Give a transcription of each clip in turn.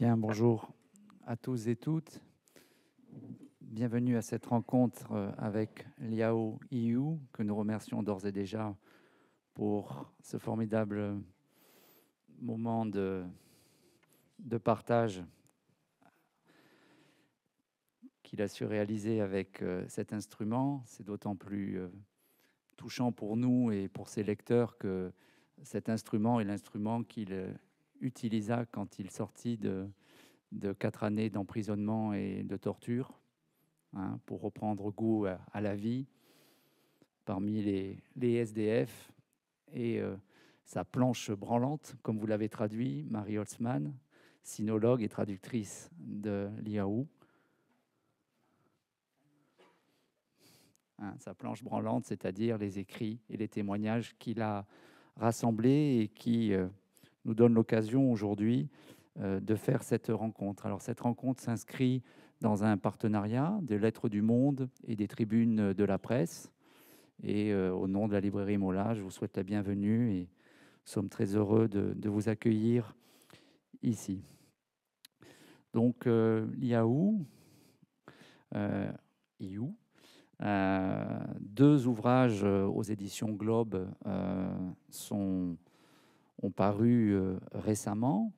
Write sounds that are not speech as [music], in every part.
Bien, bonjour à tous et toutes. Bienvenue à cette rencontre euh, avec Liao Yu, que nous remercions d'ores et déjà pour ce formidable moment de, de partage qu'il a su réaliser avec euh, cet instrument. C'est d'autant plus euh, touchant pour nous et pour ses lecteurs que cet instrument est l'instrument qu'il utilisa quand il sortit de, quatre années d'emprisonnement et de torture, hein, pour reprendre goût à, la vie parmi les, les SDF. Et euh, sa planche branlante, comme vous l'avez traduit, Marie Holtzmann, sinologue et traductrice de l'IAO. Hein, sa planche branlante, c'est-à-dire les écrits et les témoignages qu'il a rassemblés et qui euh, nous donne l'occasion aujourd'hui euh, de faire cette rencontre. Alors cette rencontre s'inscrit dans un partenariat des Lettres du Monde et des Tribunes de la Presse. Et euh, au nom de la librairie Mola, je vous souhaite la bienvenue et nous sommes très heureux de, vous accueillir ici. Donc euh, Yahoo, euh, euh, deux ouvrages aux éditions Globe sont ont paru euh, récemment.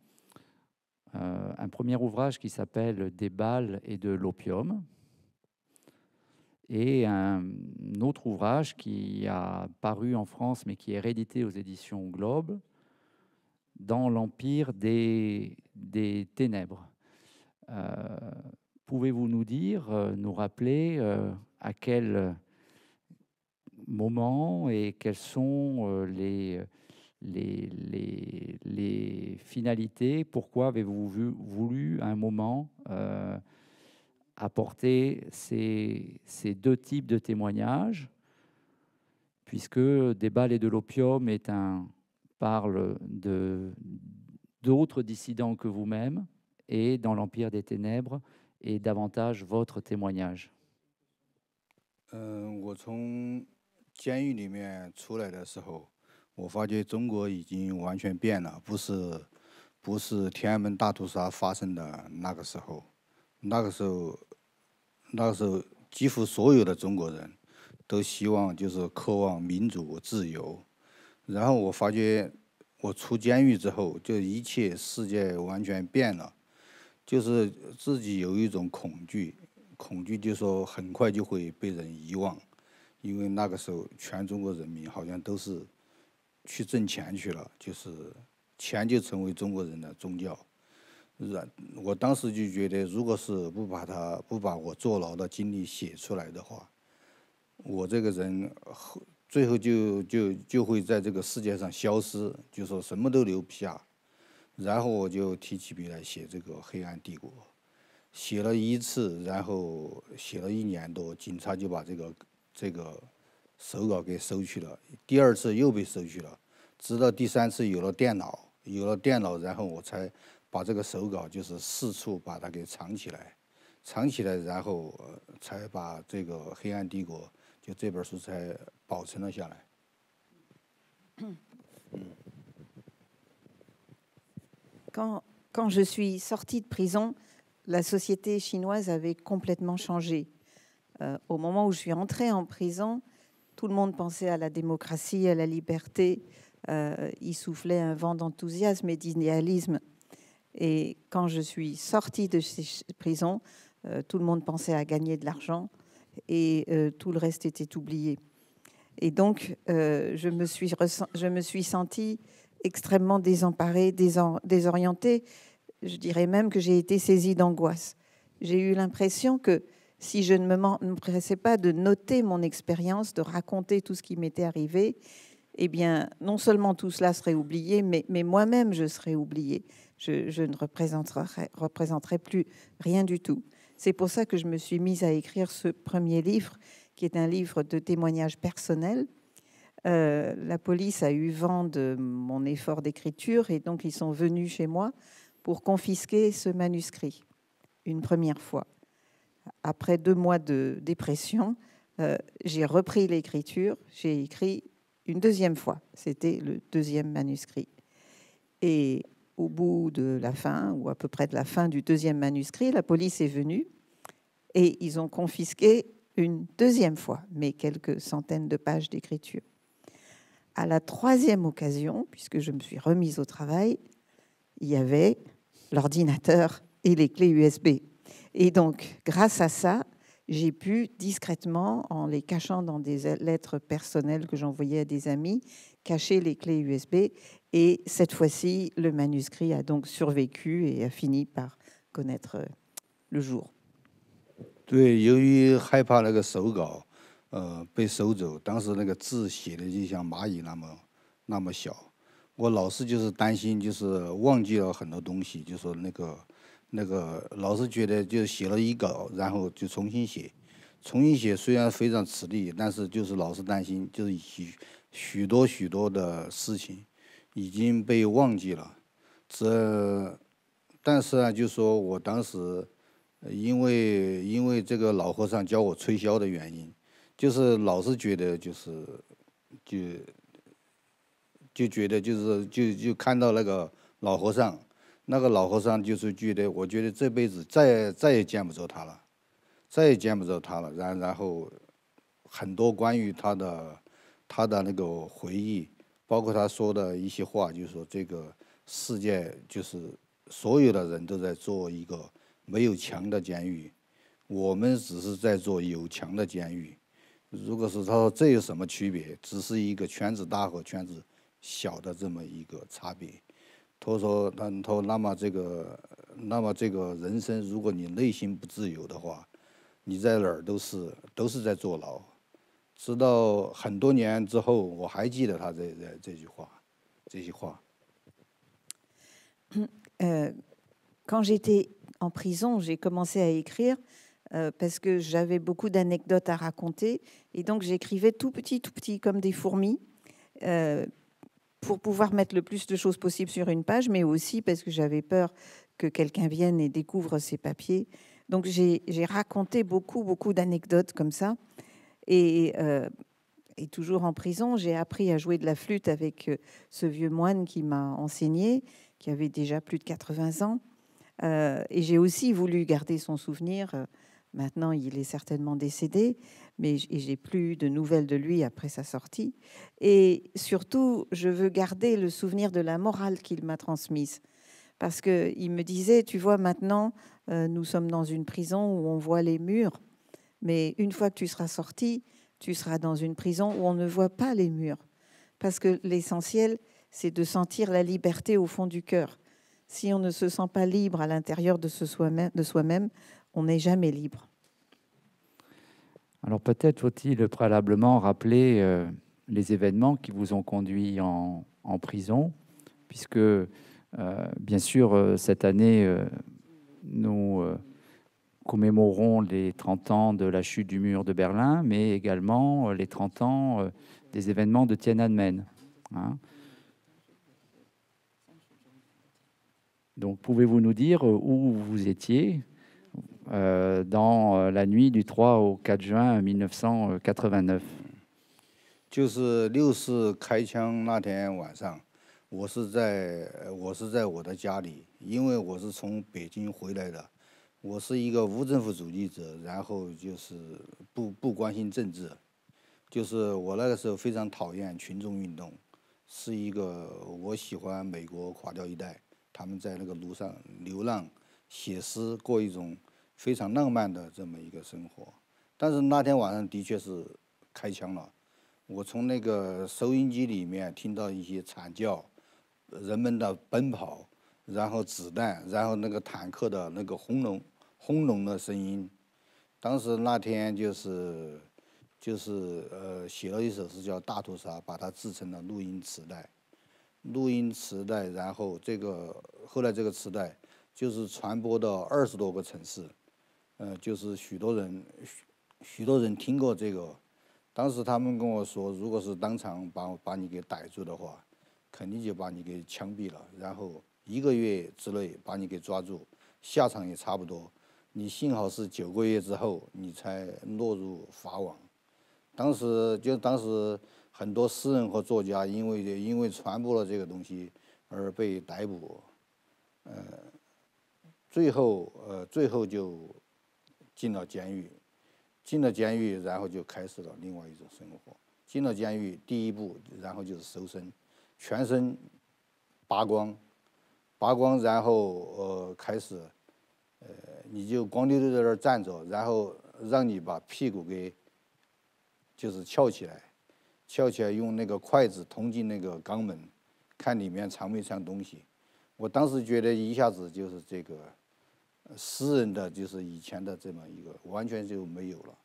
Euh, un premier ouvrage qui s'appelle Des balles et de l'opium, et un autre ouvrage qui a paru en France mais qui est réédité aux éditions Globe, Dans l'Empire des, des Ténèbres. Euh, pouvez-vous nous dire, nous rappeler à quel moment et quels sont les, les, finalités, pourquoi avez-vous voulu à un moment euh, apporter ces, deux types de témoignages, puisque Des balles et de l'opium est parle de, d'autres dissidents que vous-même, et dans l'Empire des Ténèbres, et davantage votre témoignage. Euh, 我发觉中国已经完全变了，不是不是天安门大屠杀发生的那个时候，那个时候那个时候几乎所有的中国人，都希望就是渴望民主自由。然后我发觉我出监狱之后，就一切世界完全变了，就是自己有一种恐惧，恐惧就说很快就会被人遗忘，因为那个时候全中国人民好像都是。去挣钱去了，就是钱就成为中国人的宗教。然，我当时就觉得，如果是不把他不把我坐牢的经历写出来的话，我这个人后最后就就就会在这个世界上消失，就说什么都留不下。然后我就提起笔来写这个黑暗帝国，写了一次，然后写了一年多，警察就把这个这个。手稿给收去了，第二次又被收去了，直到第三次有了电脑，有了电脑，然后我才把这个手稿就是四处把它给藏起来，藏起来，然后才把这个黑暗帝国就这本儿书才保存了下来。Quand quand je suis sorti de prison, la société chinoise avait complètement changé. Au moment où je suis entré en prison, tout le monde pensait à la démocratie, à la liberté. Euh, il soufflait un vent d'enthousiasme et d'idéalisme. Et quand je suis sortie de ces prisons, euh, tout le monde pensait à gagner de l'argent et euh, tout le reste était oublié. Et donc, je, me suis je me suis sentie extrêmement désemparée, désorientée. Je dirais même que j'ai été saisie d'angoisse. J'ai eu l'impression que si je ne me pressais pas de noter mon expérience, de raconter tout ce qui m'était arrivé, eh bien, non seulement tout cela serait oublié, mais, moi-même, je serais oubliée. Je, ne représenterais, plus rien du tout. C'est pour ça que je me suis mise à écrire ce premier livre, qui est un livre de témoignage personnel. Euh, la police a eu vent de mon effort d'écriture et donc ils sont venus chez moi pour confisquer ce manuscrit une première fois après deux mois de dépression, euh, j'ai repris l'écriture, j'ai écrit une deuxième fois. C'était le deuxième manuscrit. Et au bout de la fin, ou à peu près de la fin du deuxième manuscrit, la police est venue et ils ont confisqué une deuxième fois, mes quelques centaines de pages d'écriture. À la troisième occasion, puisque je me suis remise au travail, il y avait l'ordinateur et les clés USB et donc, grâce à ça, j'ai pu discrètement, en les cachant dans des lettres personnelles que j'envoyais à des amis, cacher les clés USB. Et cette fois-ci, le manuscrit a donc survécu et a fini par connaître euh, le jour. 对，由于害怕那个手稿，呃，被收走，当时那个字写的就像蚂蚁那么那么小，我老是就是担心，就是忘记了很多东西，就说那个。那个老是觉得就写了一稿，然后就重新写，重新写虽然非常吃力，但是就是老是担心，就是许许多许多的事情已经被忘记了，这，但是啊，就说我当时，因为因为这个老和尚教我吹箫的原因，就是老是觉得就是就就觉得就是就就看到那个老和尚。那个老和尚就是觉得，我觉得这辈子再再也见不着他了，再也见不着他了。然然后，很多关于他的他的那个回忆，包括他说的一些话，就是说这个世界就是所有的人都在做一个没有墙的监狱，我们只是在做有墙的监狱。如果是他说这有什么区别？只是一个圈子大和圈子小的这么一个差别。他说：“他他说，那么这个，那么这个人生，如果你内心不自由的话，你在哪儿都是都是在坐牢。”直到很多年之后，我还记得他这这这句话，这些话。Quand j t a i s en prison, j'ai commencé à écrire parce que j'avais beaucoup d'anecdotes à raconter et donc j'écrivais tout petit, tout petit comme des fourmis. pour pouvoir mettre le plus de choses possible sur une page, mais aussi parce que j'avais peur que quelqu'un vienne et découvre ces papiers. Donc j'ai raconté beaucoup, beaucoup d'anecdotes comme ça. Euh, et, toujours en prison, j'ai appris à jouer de la flûte avec euh, ce vieux moine qui m'a enseigné, qui avait déjà plus de 80 ans. Euh, et j'ai aussi voulu garder son souvenir. Maintenant, il est certainement décédé mais j'ai plus de nouvelles de lui après sa sortie. Et surtout, je veux garder le souvenir de la morale qu'il m'a transmise. Parce qu'il me disait, tu vois, maintenant, euh, nous sommes dans une prison où on voit les murs, mais une fois que tu seras sorti, tu seras dans une prison où on ne voit pas les murs. Parce que l'essentiel, c'est de sentir la liberté au fond du cœur. Si on ne se sent pas libre à l'intérieur de soi-même, on n'est jamais libre. Alors peut-être faut-il préalablement rappeler euh, les événements qui vous ont conduit en, prison, puisque euh, bien sûr euh, cette année, nous commémorons les 30 ans de la chute du mur de Berlin, mais également les 30 ans des événements de Tiananmen. Hein. Donc pouvez-vous nous dire où vous étiez nuit euh, dans 就是六四开枪那天晚上，我是在我是在我的家里，因为我是从北京回来的。我是一个无政府主义者，然后就是不不关心政治，就是我那个时候非常讨厌群众运动，是一个我喜欢美国垮掉一代，他们在那个路上流浪、写诗、过一种。非常浪漫的这么一个生活，但是那天晚上的确是开枪了。我从那个收音机里面听到一些惨叫，人们的奔跑，然后子弹，然后那个坦克的那个轰隆轰隆的声音。当时那天就是就是呃写了一首诗叫《大屠杀》，把它制成了录音磁带，录音磁带，然后这个后来这个磁带就是传播到二十多个城市。呃，就是许多人，许许多人听过这个。当时他们跟我说，如果是当场把把你给逮住的话，肯定就把你给枪毙了。然后一个月之内把你给抓住，下场也差不多。你幸好是九个月之后，你才落入法网。当时就当时很多诗人和作家，因为因为传播了这个东西而被逮捕。呃，最后呃，最后就。进了监狱，进了监狱，然后就开始了另外一种生活。进了监狱，第一步，然后就是搜身，全身扒光，扒光，然后呃开始，呃，你就光溜溜在那儿站着，然后让你把屁股给，就是翘起来，翘起来，用那个筷子捅进那个肛门，看里面藏没藏东西。我当时觉得一下子就是这个。私人的就是以前的这么一个，完全就没有了。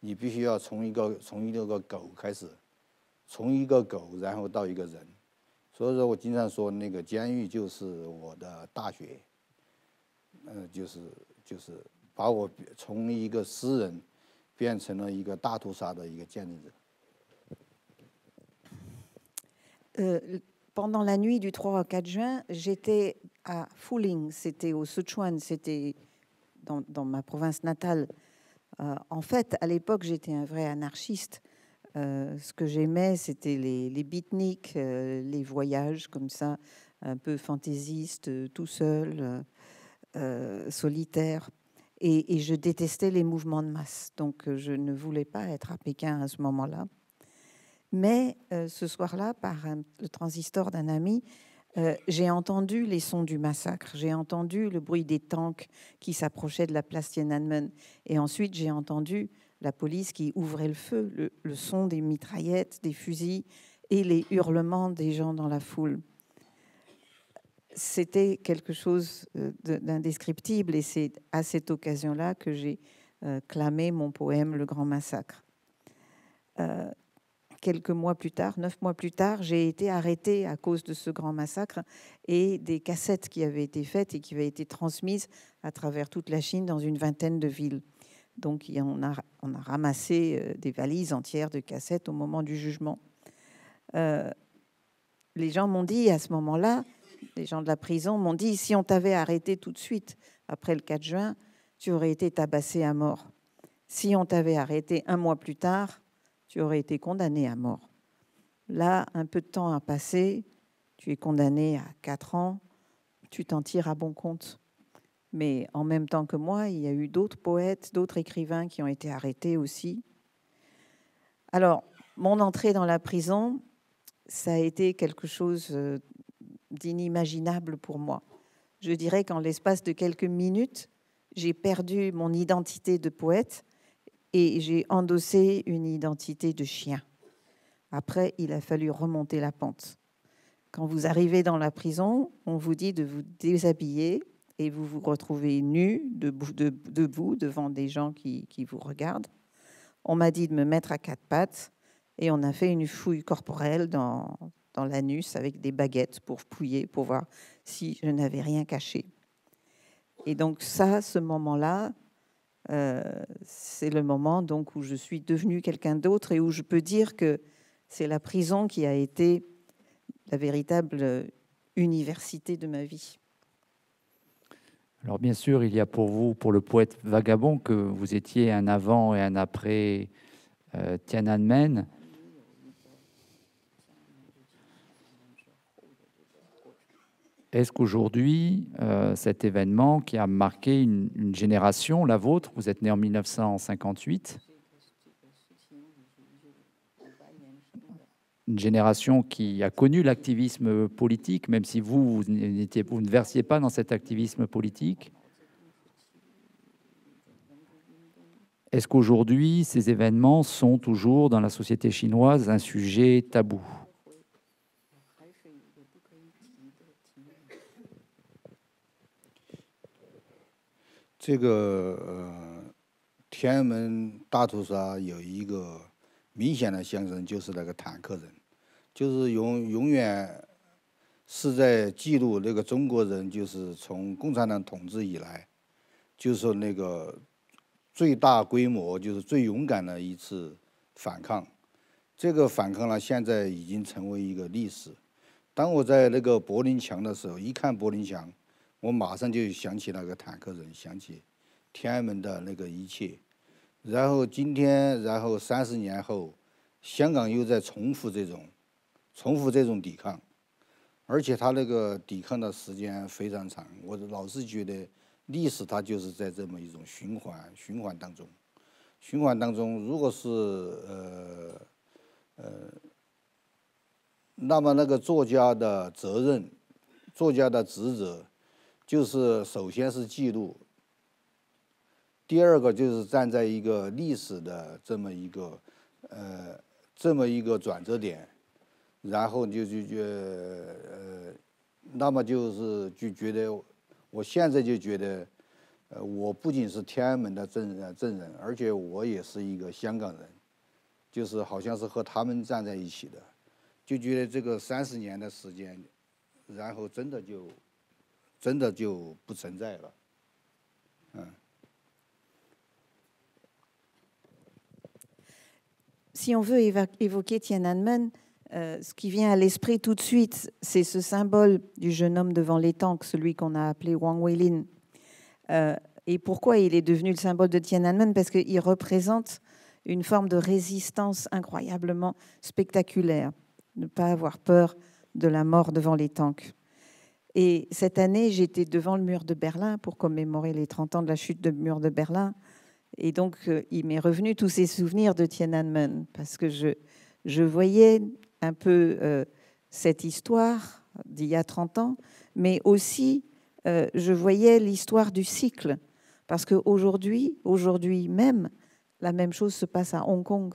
你必须要从一个从一个狗开始，从一个狗，然后到一个人。所以说我经常说，那个监狱就是我的大学。嗯，就是就是把我从一个私人变成了一个大屠杀的一个见证者。Pendant la nuit du 3 au 4 juin, j'étais à Fuling, c'était au Sichuan, c'était dans, ma province natale. Euh, en fait, à l'époque, j'étais un vrai anarchiste. Euh, ce que j'aimais, c'était les, les beatniks, euh, les voyages comme ça, un peu fantaisiste, tout seul, solitaire. Et, je détestais les mouvements de masse. Donc, je ne voulais pas être à Pékin à ce moment-là. Mais ce soir-là, par le transistor d'un ami, euh, j'ai entendu les sons du massacre, j'ai entendu le bruit des tanks qui s'approchaient de la place Tiananmen, et ensuite j'ai entendu la police qui ouvrait le feu, le, son des mitraillettes, des fusils et les hurlements des gens dans la foule. C'était quelque chose euh, d'indescriptible, et c'est à cette occasion-là que j'ai euh, clamé mon poème Le Grand Massacre quelques mois plus tard, neuf mois plus tard, j'ai été arrêtée à cause de ce grand massacre et des cassettes qui avaient été faites et qui avaient été transmises à travers toute la Chine dans une vingtaine de villes. Donc on a, ramassé euh, des valises entières de cassettes au moment du jugement. Euh, les gens m'ont dit à ce moment-là, les gens de la prison m'ont dit, si on t'avait arrêté tout de suite après le 4 juin, tu aurais été tabassé à mort. Si on t'avait arrêté un mois plus tard, tu aurais été condamné à mort. Là, un peu de temps a passé, tu es condamné à 4 ans, tu t'en tires à bon compte. Mais en même temps que moi, il y a eu d'autres poètes, d'autres écrivains qui ont été arrêtés aussi. Alors, mon entrée dans la prison, ça a été quelque chose euh, d'inimaginable pour moi. Je dirais qu'en l'espace de quelques minutes, j'ai perdu mon identité de poète et j'ai endossé une identité de chien. Après, il a fallu remonter la pente. Quand vous arrivez dans la prison, on vous dit de vous déshabiller et vous vous retrouvez nu, debout, devant des gens qui, vous regardent. On m'a dit de me mettre à quatre pattes et on a fait une fouille corporelle dans, dans l'anus avec des baguettes pour pouiller, pour voir si je n'avais rien caché. Et donc ça, ce moment-là, euh, c'est le moment donc où je suis devenu quelqu'un d'autre et où je peux dire que c'est la prison qui a été la véritable euh, université de ma vie. Alors bien sûr, il y a pour vous, pour le poète vagabond, que vous étiez un avant et un après euh, Tiananmen. est-ce qu'aujourd'hui, euh, cet événement qui a marqué une, génération, la vôtre, vous êtes né en 1958, une génération qui a connu l'activisme politique, même si vous ne versiez pas dans cet activisme politique, est-ce qu'aujourd'hui, ces événements sont toujours dans la société chinoise un sujet tabou 这个呃，天安门大屠杀有一个明显的象征，就是那个坦克人，就是永永远是在记录那个中国人，就是从共产党统治以来，就是那个最大规模，就是最勇敢的一次反抗。这个反抗呢，现在已经成为一个历史。当我在那个柏林墙的时候，一看柏林墙。我马上就想起那个坦克人，想起天安门的那个一切，然后今天，然后三十年后，香港又在重复这种，重复这种抵抗，而且他那个抵抗的时间非常长。我老是觉得历史它就是在这么一种循环、循环当中，循环当中，如果是呃呃，那么那个作家的责任，作家的职责。就是首先是记录，第二个就是站在一个历史的这么一个，呃，这么一个转折点，然后就就就呃，那么就是就觉得，我现在就觉得，呃，我不仅是天安门的证人证人，而且我也是一个香港人，就是好像是和他们站在一起的，就觉得这个三十年的时间，然后真的就。si on veut évoquer Tiananmen, euh, ce qui vient à l'esprit tout de suite, c'est ce symbole du jeune homme devant les tanks, celui qu'on a appelé Wang Weilin. Euh, et pourquoi il est devenu le symbole de Tiananmen Parce qu'il représente une forme de résistance incroyablement spectaculaire. Ne pas avoir peur de la mort devant les tanks. Et cette année, j'étais devant le mur de Berlin pour commémorer les 30 ans de la chute du mur de Berlin. Et donc, euh, il m'est revenu tous ces souvenirs de Tiananmen, parce que je, voyais un peu euh, cette histoire d'il y a 30 ans, mais aussi euh, je voyais l'histoire du cycle. Parce qu'aujourd'hui, aujourd'hui même, la même chose se passe à Hong Kong.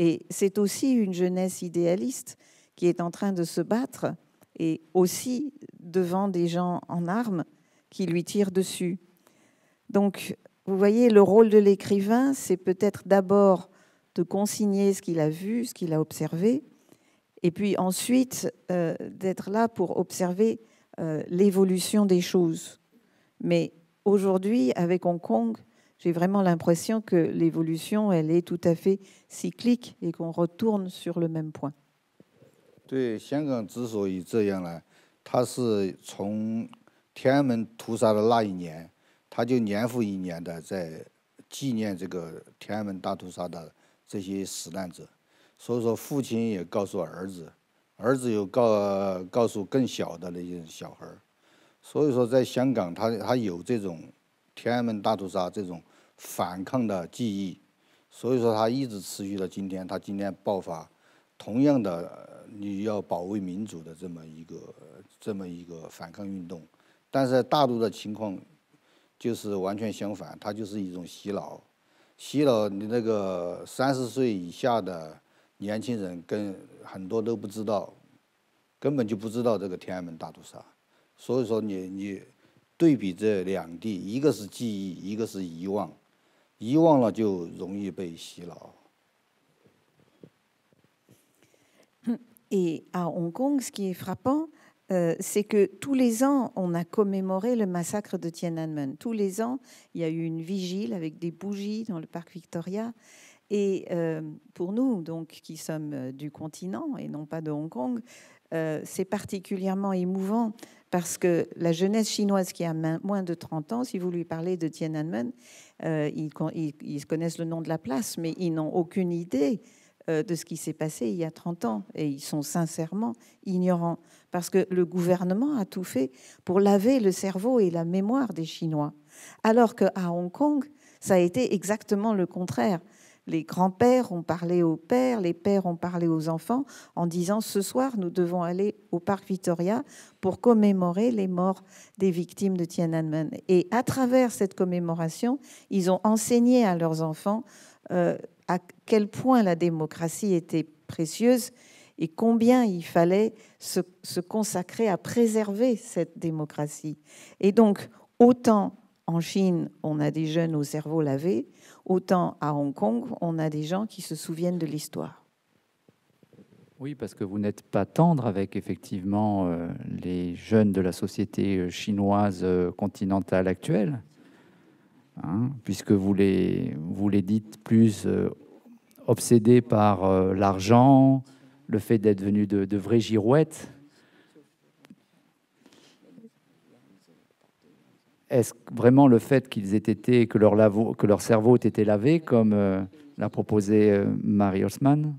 Et c'est aussi une jeunesse idéaliste qui est en train de se battre et aussi devant des gens en armes qui lui tirent dessus. Donc, vous voyez, le rôle de l'écrivain, c'est peut-être d'abord de consigner ce qu'il a vu, ce qu'il a observé, et puis ensuite euh, d'être là pour observer euh, l'évolution des choses. Mais aujourd'hui, avec Hong Kong, j'ai vraiment l'impression que l'évolution, elle est tout à fait cyclique et qu'on retourne sur le même point. 对香港之所以这样呢，他是从天安门屠杀的那一年，他就年复一年的在纪念这个天安门大屠杀的这些死难者，所以说父亲也告诉儿子，儿子又告告诉更小的那些小孩儿，所以说在香港他他有这种天安门大屠杀这种反抗的记忆，所以说他一直持续到今天，他今天爆发，同样的。你要保卫民主的这么一个这么一个反抗运动，但是大陆的情况就是完全相反，它就是一种洗脑，洗脑你那个三十岁以下的年轻人跟很多都不知道，根本就不知道这个天安门大屠杀，所以说你你对比这两地，一个是记忆，一个是遗忘，遗忘了就容易被洗脑。Et à Hong Kong, ce qui est frappant, euh, c'est que tous les ans, on a commémoré le massacre de Tiananmen. Tous les ans, il y a eu une vigile avec des bougies dans le parc Victoria. Et euh, pour nous, donc, qui sommes euh, du continent et non pas de Hong Kong, c'est particulièrement émouvant parce que la jeunesse chinoise qui a moins de 30 ans, si vous lui parlez de Tiananmen, ils connaissent le nom de la place, mais ils n'ont aucune idée euh, de ce qui s'est passé il y a 30 ans. Et ils sont sincèrement ignorants. Parce que le gouvernement a tout fait pour laver le cerveau et la mémoire des Chinois. Alors qu'à Hong Kong, ça a été exactement le contraire. Les grands-pères ont parlé aux pères, les pères ont parlé aux enfants en disant ce soir, nous devons aller au parc Victoria pour commémorer les morts des victimes de Tiananmen. Et à travers cette commémoration, ils ont enseigné à leurs enfants euh, à quel point la démocratie était précieuse et combien il fallait se, consacrer à préserver cette démocratie. Et donc, autant en Chine, on a des jeunes au cerveau lavé, autant à Hong Kong, on a des gens qui se souviennent de l'histoire. Oui, parce que vous n'êtes pas tendre avec effectivement euh, les jeunes de la société euh, chinoise euh, continentale actuelle, Hein, puisque vous les, vous les dites plus euh, obsédés par euh, l'argent, le fait d'être venu de, vraies girouettes. Est-ce vraiment le fait qu'ils aient été, que leur, que leur cerveau ait été lavé, comme euh, l'a proposé Marie Haussmann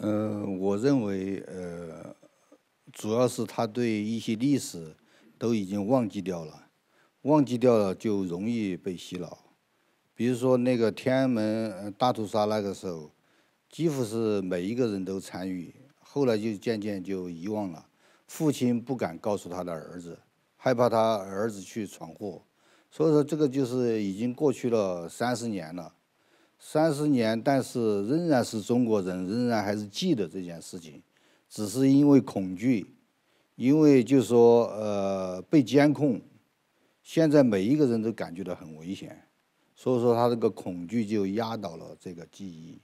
Euh, 都已经忘记掉了，忘记掉了就容易被洗脑。比如说那个天安门大屠杀那个时候，几乎是每一个人都参与，后来就渐渐就遗忘了。父亲不敢告诉他的儿子，害怕他儿子去闯祸。所以说这个就是已经过去了三十年了，三十年，但是仍然是中国人，仍然还是记得这件事情，只是因为恐惧。因为就是说，呃，被监控，现在每一个人都感觉到很危险，所以说他这个恐惧就压倒了这个记忆。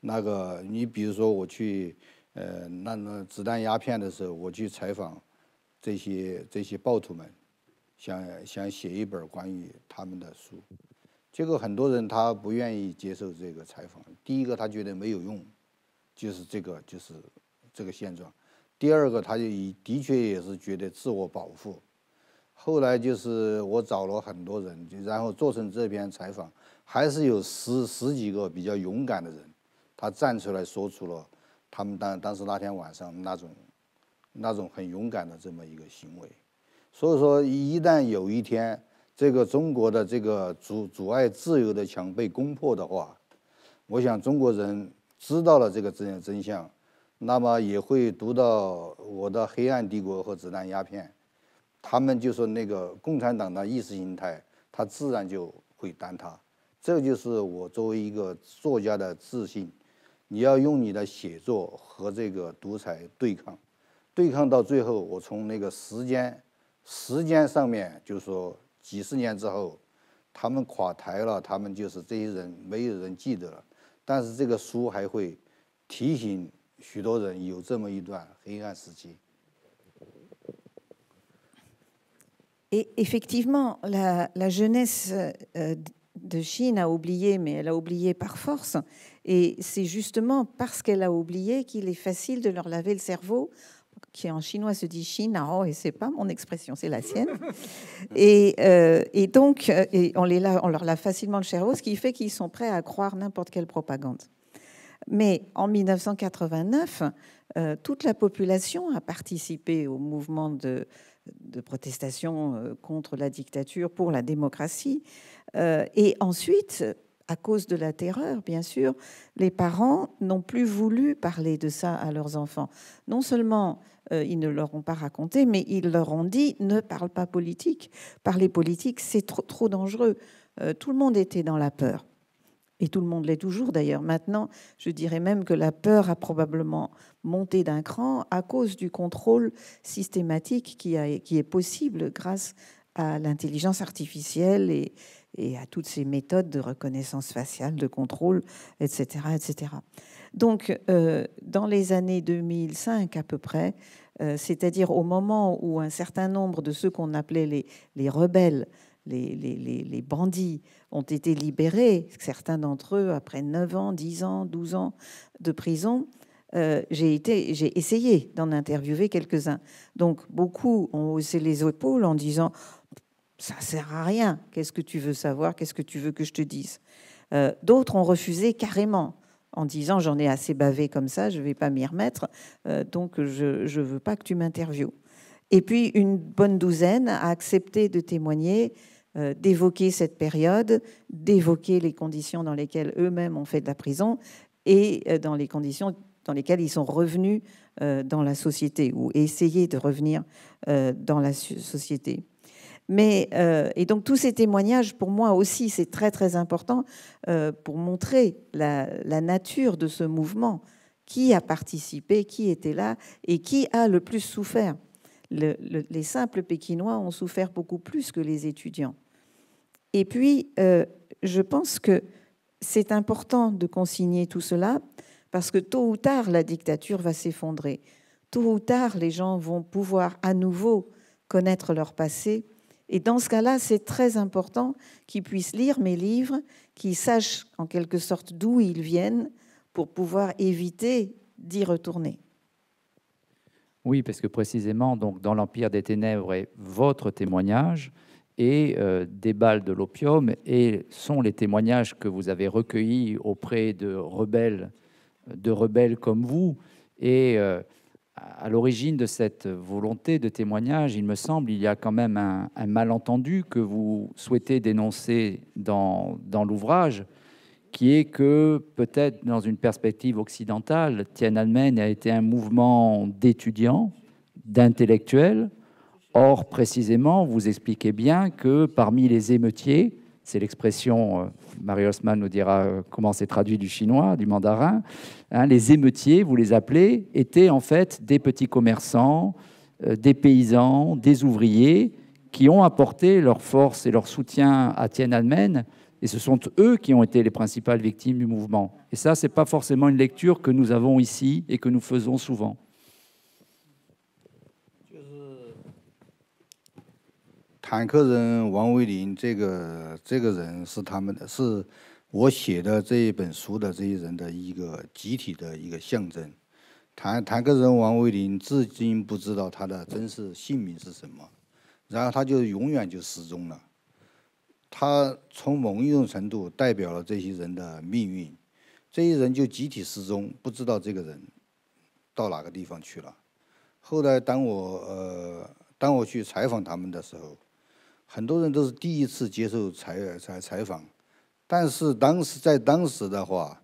那个，你比如说我去，呃，那那子弹鸦片的时候，我去采访这些这些暴徒们，想想写一本关于他们的书，结果很多人他不愿意接受这个采访。第一个他觉得没有用，就是这个就是这个现状。第二个，他就一的确也是觉得自我保护。后来就是我找了很多人，然后做成这篇采访，还是有十十几个比较勇敢的人，他站出来说出了他们当当时那天晚上那种那种很勇敢的这么一个行为。所以说，一旦有一天这个中国的这个阻阻碍自由的墙被攻破的话，我想中国人知道了这个真真相。那么也会读到我的《黑暗帝国》和《子弹鸦片》，他们就说那个共产党的意识形态，它自然就会坍塌。这就是我作为一个作家的自信。你要用你的写作和这个独裁对抗，对抗到最后，我从那个时间时间上面就说几十年之后，他们垮台了，他们就是这些人没有人记得了，但是这个书还会提醒。Et effectivement, la, jeunesse euh, de Chine a oublié, mais elle a oublié par force. Et c'est justement parce qu'elle a oublié qu'il est facile de leur laver le cerveau, qui en chinois se dit chine oh, et c'est pas mon expression, c'est la sienne. [laughs] Euh, et, donc, euh, on, les on leur lave facilement le cerveau, ce qui fait qu'ils sont prêts à croire n'importe quelle propagande. Mais en 1989, euh, toute la population a participé au mouvement de, protestation euh, contre la dictature, pour la démocratie. Euh, et ensuite, à cause de la terreur, bien sûr, les parents n'ont plus voulu parler de ça à leurs enfants. Non seulement ils ne leur ont pas raconté, mais ils leur ont dit ne parle pas politique, parler politique, c'est trop, dangereux. tout le monde était dans la peur et tout le monde l'est toujours d'ailleurs. Maintenant, je dirais même que la peur a probablement monté d'un cran à cause du contrôle systématique qui, est possible grâce à l'intelligence artificielle et, à toutes ces méthodes de reconnaissance faciale, de contrôle, etc. etc. Donc, euh, dans les années 2005 à peu près, euh, c'est-à-dire au moment où un certain nombre de ceux qu'on appelait les rebelles les, bandits ont été libérés, certains d'entre eux après 9 ans, 10 ans, 12 ans de prison, euh, j'ai essayé d'en interviewer quelques-uns. Donc beaucoup ont haussé les épaules en disant ça sert à rien, qu'est-ce que tu veux savoir, qu'est-ce que tu veux que je te dise. Euh, d'autres ont refusé carrément en disant j'en ai assez bavé comme ça, je ne vais pas m'y remettre, euh, donc je ne veux pas que tu m'interviewes. Et puis une bonne douzaine a accepté de témoigner euh, d'évoquer cette période, d'évoquer les conditions dans lesquelles eux-mêmes ont fait de la prison et euh, dans les conditions dans lesquelles ils sont revenus euh, dans la société ou essayer de revenir dans la société. Mais, et donc tous ces témoignages, pour moi aussi, c'est très très important pour montrer la, nature de ce mouvement, qui a participé, qui était là et qui a le plus souffert. les simples Pékinois ont souffert beaucoup plus que les étudiants. Et puis, euh, je pense que c'est important de consigner tout cela parce que tôt ou tard, la dictature va s'effondrer. Tôt ou tard, les gens vont pouvoir à nouveau connaître leur passé. Et dans ce cas-là, c'est très important qu'ils puissent lire mes livres, qu'ils sachent en quelque sorte d'où ils viennent pour pouvoir éviter d'y retourner. Oui, parce que précisément, donc, dans l'Empire des Ténèbres est votre témoignage, et euh, des balles de l'opium et sont les témoignages que vous avez recueillis auprès de rebelles, de rebelles comme vous. Et euh, à l'origine de cette volonté de témoignage, il me semble, il y a quand même un, un malentendu que vous souhaitez dénoncer dans, dans l'ouvrage, qui est que peut-être dans une perspective occidentale, Tiananmen a été un mouvement d'étudiants, d'intellectuels, Or, précisément, vous expliquez bien que parmi les émeutiers, c'est l'expression, euh, Marie Haussmann nous dira euh, comment c'est traduit du chinois, du mandarin, hein, les émeutiers, vous les appelez, étaient en fait des petits commerçants, euh, des paysans, des ouvriers, qui ont apporté leur force et leur soutien à Tiananmen, et ce sont eux qui ont été les principales victimes du mouvement. Et ça, ce n'est pas forcément une lecture que nous avons ici et que nous faisons souvent. 坦克人王维林，这个这个人是他们的，是我写的这一本书的这些人的一个集体的一个象征。坦坦克人王维林，至今不知道他的真实姓名是什么，然后他就永远就失踪了。他从某一种程度代表了这些人的命运，这些人就集体失踪，不知道这个人到哪个地方去了。后来当我呃，当我去采访他们的时候，很多人都是第一次接受采采采访，但是当时在当时的话，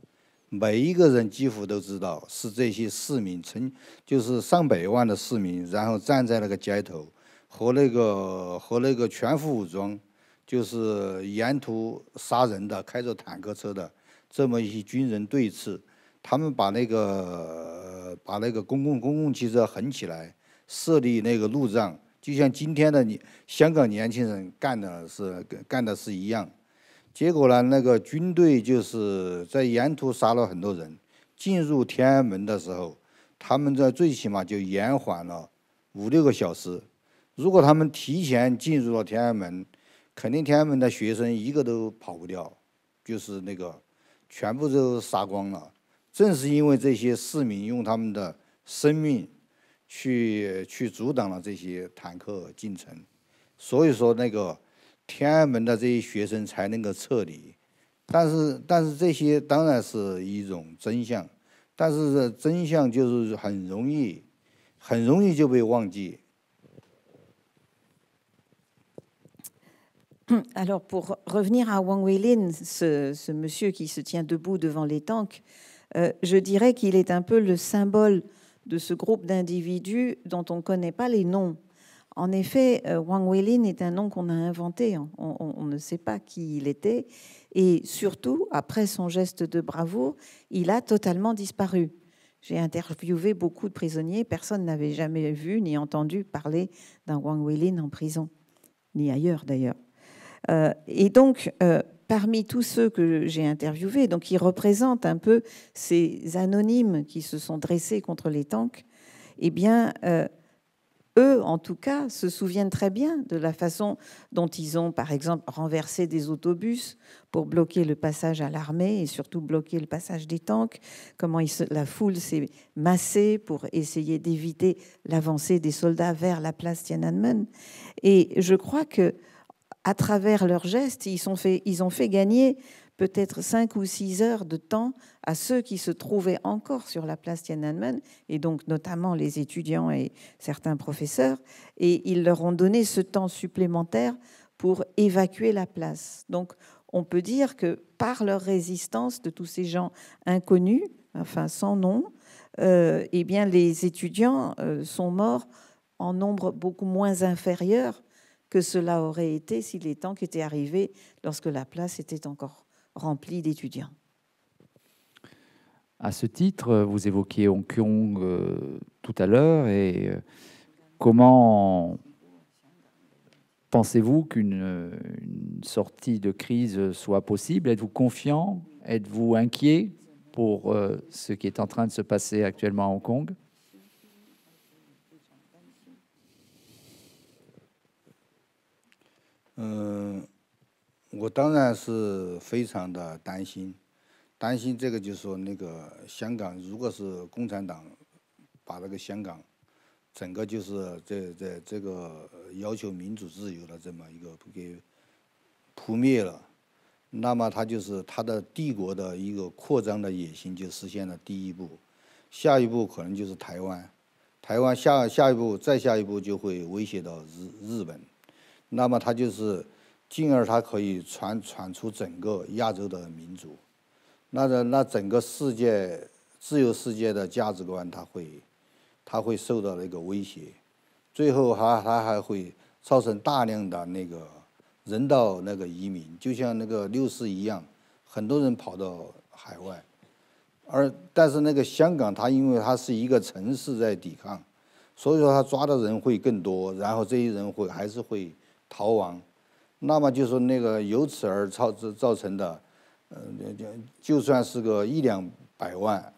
每一个人几乎都知道是这些市民，成就是上百万的市民，然后站在那个街头，和那个和那个全副武装，就是沿途杀人的开着坦克车的这么一些军人对峙，他们把那个把那个公共公共汽车横起来，设立那个路障。就像今天的你，香港年轻人干的是干的是一样，结果呢，那个军队就是在沿途杀了很多人。进入天安门的时候，他们在最起码就延缓了五六个小时。如果他们提前进入了天安门，肯定天安门的学生一个都跑不掉，就是那个全部都杀光了。正是因为这些市民用他们的生命。去去阻挡了这些坦克进城，所以说那个天安门的这些学生才能够撤离。但是，但是这些当然是一种真相，但是真相就是很容易，很容易就被忘记。Alors pour revenir à Wang Weilin, ce ce monsieur qui se tient debout devant les tanks, je dirais qu'il est un peu le symbole. de ce groupe d'individus dont on ne connaît pas les noms. En effet, euh, Wang Weilin est un nom qu'on a inventé. On, ne sait pas qui il était. Et surtout, après son geste de bravoure, il a totalement disparu. J'ai interviewé beaucoup de prisonniers. Personne n'avait jamais vu ni entendu parler d'un Wang Weilin en prison, ni ailleurs d'ailleurs. Euh, et donc, euh, parmi tous ceux que j'ai interviewés, donc qui représentent un peu ces anonymes qui se sont dressés contre les tanks, eh bien, euh, eux, en tout cas, se souviennent très bien de la façon dont ils ont, par exemple, renversé des autobus pour bloquer le passage à l'armée et surtout bloquer le passage des tanks, comment la foule s'est massée pour essayer d'éviter l'avancée des soldats vers la place Tiananmen. Et je crois que à travers leurs gestes, ils, ont fait gagner peut-être cinq ou six heures de temps à ceux qui se trouvaient encore sur la place Tiananmen, et donc notamment les étudiants et certains professeurs, et ils leur ont donné ce temps supplémentaire pour évacuer la place. Donc on peut dire que par leur résistance de tous ces gens inconnus, enfin sans nom, euh, eh bien les étudiants euh, sont morts en nombre beaucoup moins inférieur que cela aurait été si les temps qui étaient arrivés lorsque la place était encore remplie d'étudiants. À ce titre, vous évoquiez Hong Kong euh, tout à l'heure et euh, comment pensez-vous qu'une sortie de crise soit possible Êtes-vous confiant Êtes-vous inquiet pour euh, ce qui est en train de se passer actuellement à Hong Kong 嗯，我当然是非常的担心，担心这个就是说，那个香港，如果是共产党把那个香港整个就是这这这个要求民主自由的这么一个给扑灭了，那么他就是他的帝国的一个扩张的野心就实现了第一步，下一步可能就是台湾，台湾下下一步再下一步就会威胁到日日本。那么他就是，进而他可以传传出整个亚洲的民族，那的那整个世界自由世界的价值观，他会，他会受到那个威胁，最后他他还会造成大量的那个人道那个移民，就像那个六四一样，很多人跑到海外，而但是那个香港，他因为他是一个城市在抵抗，所以说他抓的人会更多，然后这些人会还是会。逃亡，那么就说那个由此而造造成的，呃，就就算是个一两百万，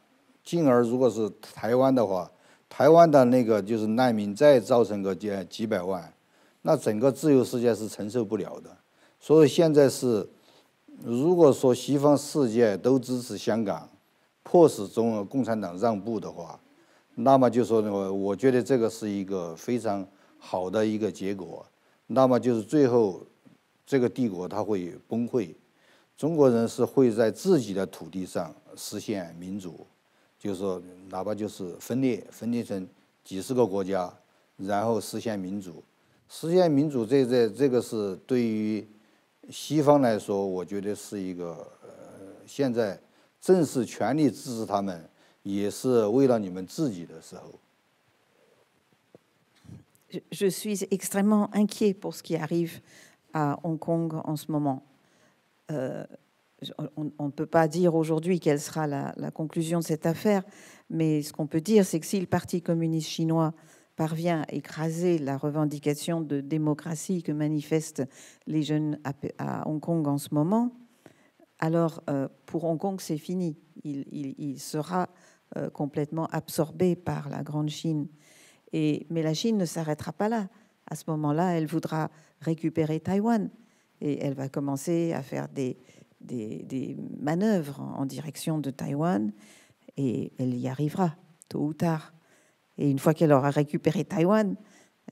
进而如果是台湾的话，台湾的那个就是难民再造成个几几百万，那整个自由世界是承受不了的。所以现在是，如果说西方世界都支持香港，迫使中国共产党让步的话，那么就说呢，我觉得这个是一个非常好的一个结果。那么就是最后，这个帝国它会崩溃。中国人是会在自己的土地上实现民主，就是说哪怕就是分裂，分裂成几十个国家，然后实现民主。实现民主，这这这个是对于西方来说，我觉得是一个，呃现在正是全力支持他们，也是为了你们自己的时候。je suis extrêmement inquiet pour ce qui arrive à Hong Kong en ce moment. Euh, on ne peut pas dire aujourd'hui quelle sera la, conclusion de cette affaire, mais ce qu'on peut dire, c'est que si le Parti communiste chinois parvient à écraser la revendication de démocratie que manifestent les jeunes à, Hong Kong en ce moment, alors euh, pour Hong Kong, c'est fini. Il, sera euh, complètement absorbé par la Grande Chine mais la Chine ne s'arrêtera pas là. À ce moment-là, elle voudra récupérer Taïwan et elle va commencer à faire des, des, manœuvres en, direction de Taïwan et elle y arrivera tôt ou tard. Et une fois qu'elle aura récupéré Taïwan,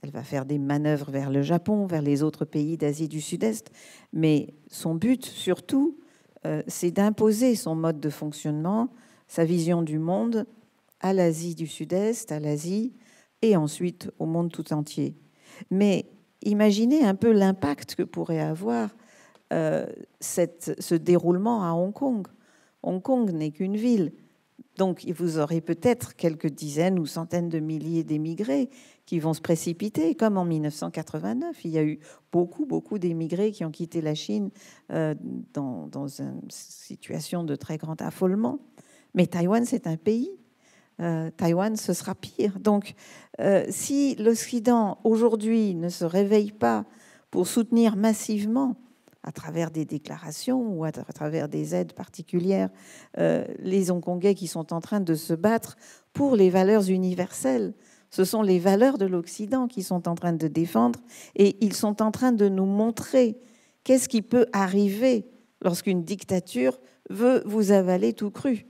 elle va faire des manœuvres vers le Japon, vers les autres pays d'Asie du Sud-Est. Mais son but, surtout, euh, c'est d'imposer son mode de fonctionnement, sa vision du monde à l'Asie du Sud-Est, à l'Asie, et ensuite au monde tout entier. Mais imaginez un peu l'impact que pourrait avoir euh, cette, ce déroulement à Hong Kong. Hong Kong n'est qu'une ville. Donc vous aurez peut-être quelques dizaines ou centaines de milliers d'émigrés qui vont se précipiter, comme en 1989. Il y a eu beaucoup, beaucoup d'émigrés qui ont quitté la Chine euh, dans, dans une situation de très grand affolement. Mais Taïwan, c'est un pays. Euh, Taiwan, ce sera pire. Donc, euh, si l'Occident aujourd'hui ne se réveille pas pour soutenir massivement, à travers des déclarations ou à, travers des aides particulières, euh, les Hongkongais qui sont en train de se battre pour les valeurs universelles. Ce sont les valeurs de l'Occident qui sont en train de défendre et ils sont en train de nous montrer qu'est-ce qui peut arriver lorsqu'une dictature veut vous avaler tout cru.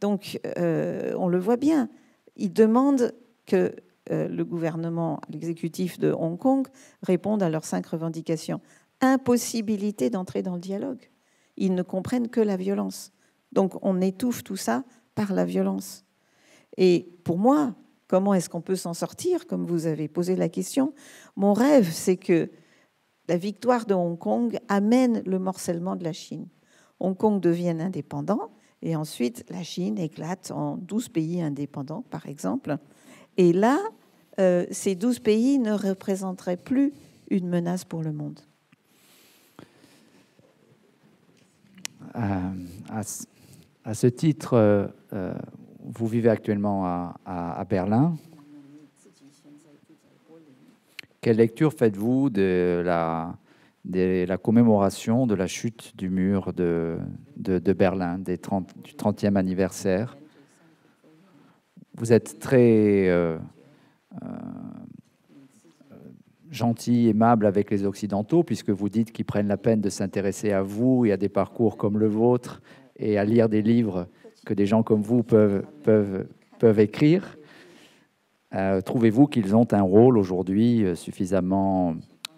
Donc, euh, on le voit bien. Ils demandent que euh, le gouvernement, l'exécutif de Hong Kong, réponde à leurs cinq revendications. Impossibilité d'entrer dans le dialogue. Ils ne comprennent que la violence. Donc, on étouffe tout ça par la violence. Et pour moi, comment est-ce qu'on peut s'en sortir Comme vous avez posé la question, mon rêve, c'est que la victoire de Hong Kong amène le morcellement de la Chine. Hong Kong devienne indépendant, et ensuite, la Chine éclate en 12 pays indépendants, par exemple. Et là, euh, ces 12 pays ne représenteraient plus une menace pour le monde. Euh, à, ce titre, euh, vous vivez actuellement à, Berlin. Quelle lecture faites-vous de la de la commémoration de la chute du mur de, de, Berlin, du 30e anniversaire. Vous êtes très euh, euh, gentil, aimable avec les Occidentaux, puisque vous dites qu'ils prennent la peine de s'intéresser à vous et à des parcours comme le vôtre, et à lire des livres que des gens comme vous peuvent, peuvent, peuvent écrire. Euh, trouvez-vous qu'ils ont un rôle aujourd'hui suffisamment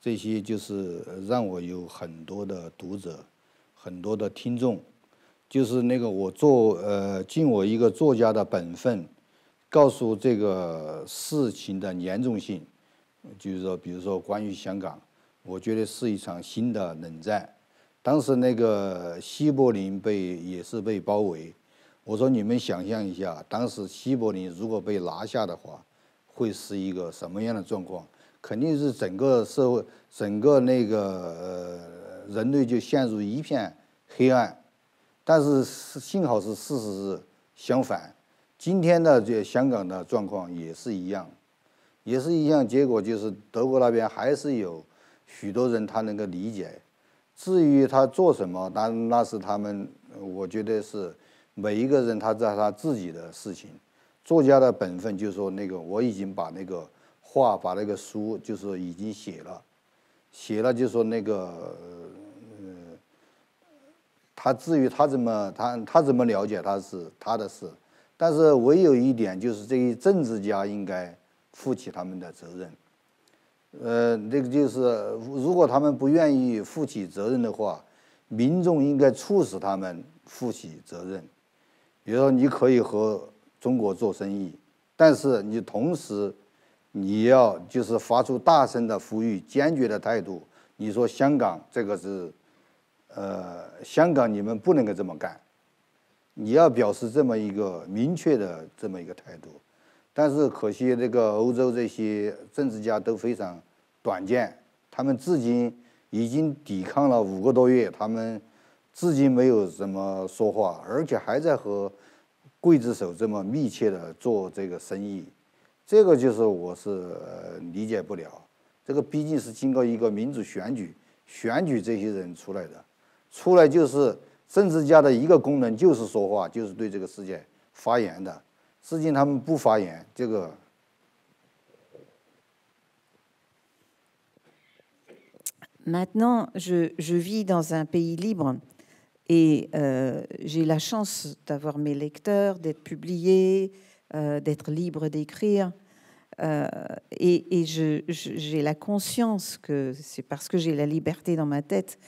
这些就是让我有很多的读者，很多的听众。就是那个我作呃，尽我一个作家的本分，告诉这个事情的严重性。就是说，比如说关于香港，我觉得是一场新的冷战。当时那个西柏林被也是被包围。我说你们想象一下，当时西柏林如果被拿下的话，会是一个什么样的状况？肯定是整个社会，整个那个呃人类就陷入一片黑暗。但是幸好是事实是相反。今天的这香港的状况也是一样，也是一样结果就是德国那边还是有许多人他能够理解。至于他做什么，那那是他们，我觉得是每一个人他在他自己的事情。作家的本分就是说那个我已经把那个。话把那个书就是已经写了，写了就说那个，呃，他至于他怎么他他怎么了解他是他的事，但是唯有一点就是这些政治家应该负起他们的责任，呃，那个就是如果他们不愿意负起责任的话，民众应该促使他们负起责任。比如说，你可以和中国做生意，但是你同时。你要就是发出大声的呼吁，坚决的态度。你说香港这个是，呃，香港你们不能够这么干，你要表示这么一个明确的这么一个态度。但是可惜，这个欧洲这些政治家都非常短见，他们至今已经抵抗了五个多月，他们至今没有怎么说话，而且还在和刽子手这么密切的做这个生意。这个就是我是理解不了，这个毕竟是经过一个民主选举，选举这些人出来的，出来就是政治家的一个功能，就是说话，就是对这个世界发言的。至今他们不发言，这个。Euh, d'être libre d'écrire. Euh, et, et j'ai la conscience que c'est parce que j'ai la liberté dans ma tête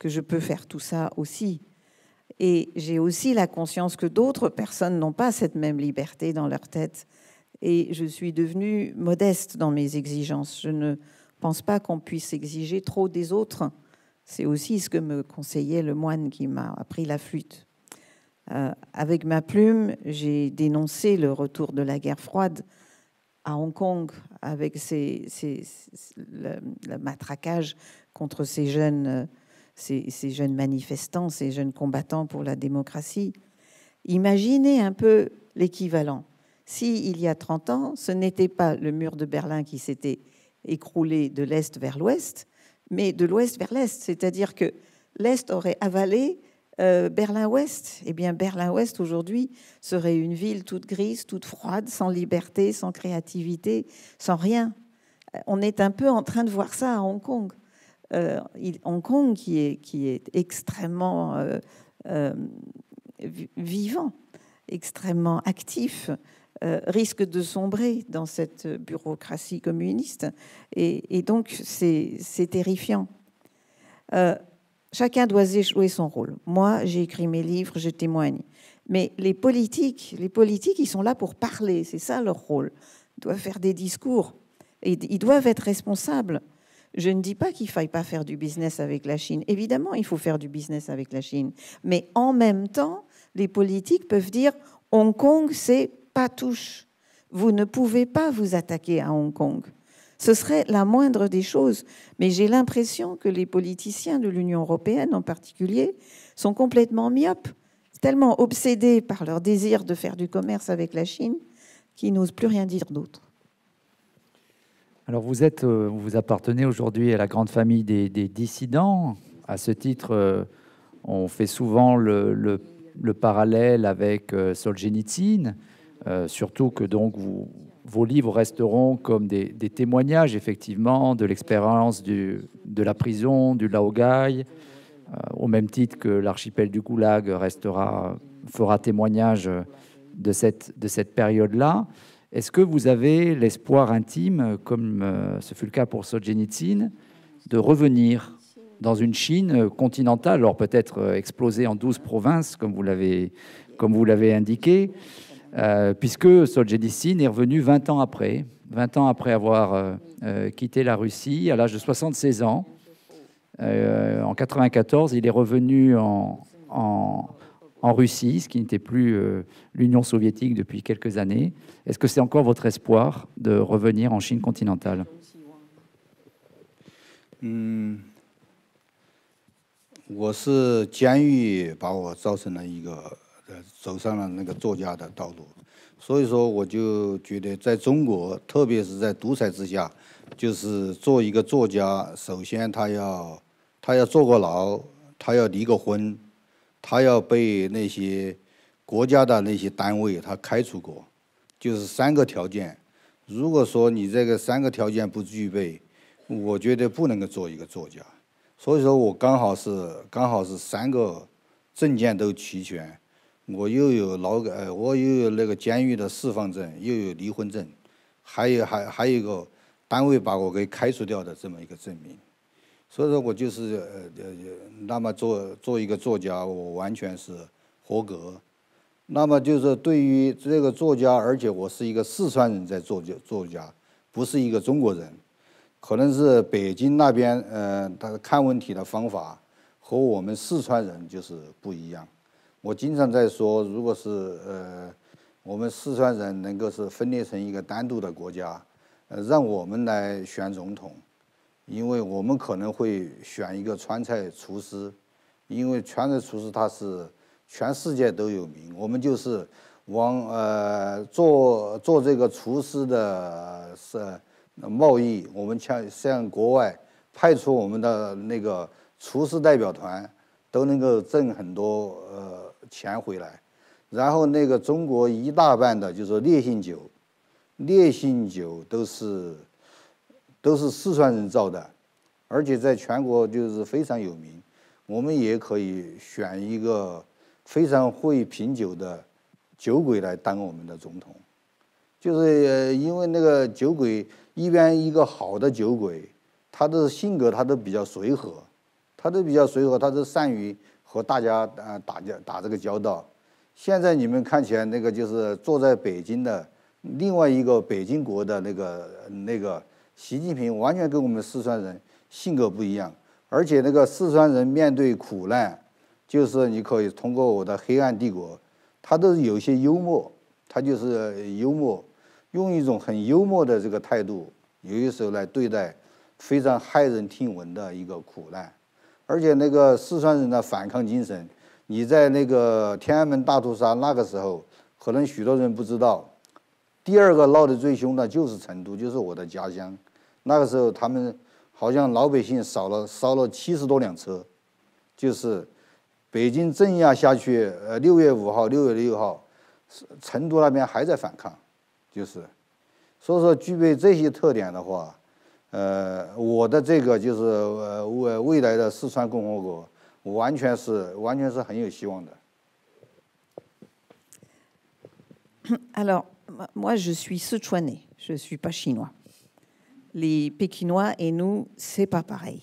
que je peux faire tout ça aussi. Et j'ai aussi la conscience que d'autres personnes n'ont pas cette même liberté dans leur tête. Et je suis devenue modeste dans mes exigences. Je ne pense pas qu'on puisse exiger trop des autres. C'est aussi ce que me conseillait le moine qui m'a appris la flûte. Euh, avec ma plume, j'ai dénoncé le retour de la guerre froide à Hong Kong avec le, matraquage contre ces jeunes, ces, ces, jeunes manifestants, ces jeunes combattants pour la démocratie. Imaginez un peu l'équivalent. Si, il y a 30 ans, ce n'était pas le mur de Berlin qui s'était écroulé de l'Est vers l'Ouest, mais de l'Ouest vers l'Est, c'est-à-dire que l'Est aurait avalé euh, Berlin-Ouest, eh bien Berlin-Ouest aujourd'hui serait une ville toute grise, toute froide, sans liberté, sans créativité, sans rien. Euh, on est un peu en train de voir ça à Hong Kong. Euh, Hong Kong qui est, extrêmement vivant, extrêmement actif, risque de sombrer dans cette bureaucratie communiste. Et, donc, c'est terrifiant. Chacun doit jouer son rôle. Moi, j'ai écrit mes livres, je témoigne. Mais les politiques, les politiques, ils sont là pour parler, c'est ça leur rôle. Ils doivent faire des discours, et ils doivent être responsables. Je ne dis pas qu'il ne faille pas faire du business avec la Chine. Évidemment, il faut faire du business avec la Chine. Mais en même temps, les politiques peuvent dire Hong Kong, c'est pas touche. Vous ne pouvez pas vous attaquer à Hong Kong. Ce serait la moindre des choses. Mais j'ai l'impression que les politiciens de l'Union européenne en particulier sont complètement myopes, tellement obsédés par leur désir de faire du commerce avec la Chine qu'ils n'osent plus rien dire d'autre. Alors vous, êtes, euh, vous appartenez aujourd'hui à la grande famille des, dissidents. À ce titre, euh, on fait souvent le, parallèle avec euh, Solzhenitsyn, surtout que donc vous, vos livres resteront comme des, témoignages, effectivement, de l'expérience de la prison, du Laogai, euh, au même titre que l'archipel du Goulag restera, fera témoignage de cette, période-là. Est-ce que vous avez l'espoir intime, comme euh, ce fut le cas pour Solzhenitsyn, de revenir dans une Chine continentale, alors peut-être euh, explosée en 12 provinces, comme vous l'avez indiqué, euh, puisque Solzhenitsyn est revenu 20 ans après, 20 ans après avoir euh, euh, quitté la Russie, à l'âge de 76 ans. en 94, il est revenu en, Russie, ce qui n'était plus l'Union soviétique depuis quelques années. Est-ce que c'est encore votre espoir de revenir en Chine continentale hmm. 呃，走上了那个作家的道路，所以说我就觉得，在中国，特别是在独裁之下，就是做一个作家，首先他要他要坐过牢，他要离过婚，他要被那些国家的那些单位他开除过，就是三个条件。如果说你这个三个条件不具备，我觉得不能够做一个作家。所以说我刚好是刚好是三个证件都齐全。我又有劳改，我又有那个监狱的释放证，又有离婚证，还有还还有一个单位把我给开除掉的这么一个证明，所以说我就是呃呃那么做做一个作家，我完全是合格。那么就是对于这个作家，而且我是一个四川人在作家作家，不是一个中国人，可能是北京那边，呃，他看问题的方法和我们四川人就是不一样。我经常在说，如果是呃，我们四川人能够是分裂成一个单独的国家，呃，让我们来选总统，因为我们可能会选一个川菜厨师，因为川菜厨师他是全世界都有名，我们就是往呃做做这个厨师的是贸易，我们向向国外派出我们的那个厨师代表团，都能够挣很多呃。钱回来，然后那个中国一大半的就是烈性酒，烈性酒都是都是四川人造的，而且在全国就是非常有名。我们也可以选一个非常会品酒的酒鬼来当我们的总统，就是因为那个酒鬼一边一个好的酒鬼，他的性格他都比较随和，他都比较随和，他都善于。和大家呃打交打这个交道，现在你们看起来那个就是坐在北京的另外一个北京国的那个那个习近平，完全跟我们四川人性格不一样。而且那个四川人面对苦难，就是你可以通过我的黑暗帝国，他都是有些幽默，他就是幽默，用一种很幽默的这个态度，有时候来对待非常骇人听闻的一个苦难。而且那个四川人的反抗精神，你在那个天安门大屠杀那个时候，可能许多人不知道。第二个闹得最凶的就是成都，就是我的家乡。那个时候他们好像老百姓少了烧了七十多辆车，就是北京镇压下去，呃，六月五号、六月六号，成都那边还在反抗，就是。所以说，具备这些特点的话。[coughs] Alors, moi, je suis sichuanais, je ne suis pas chinois. Les Pékinois et nous, c'est pas pareil.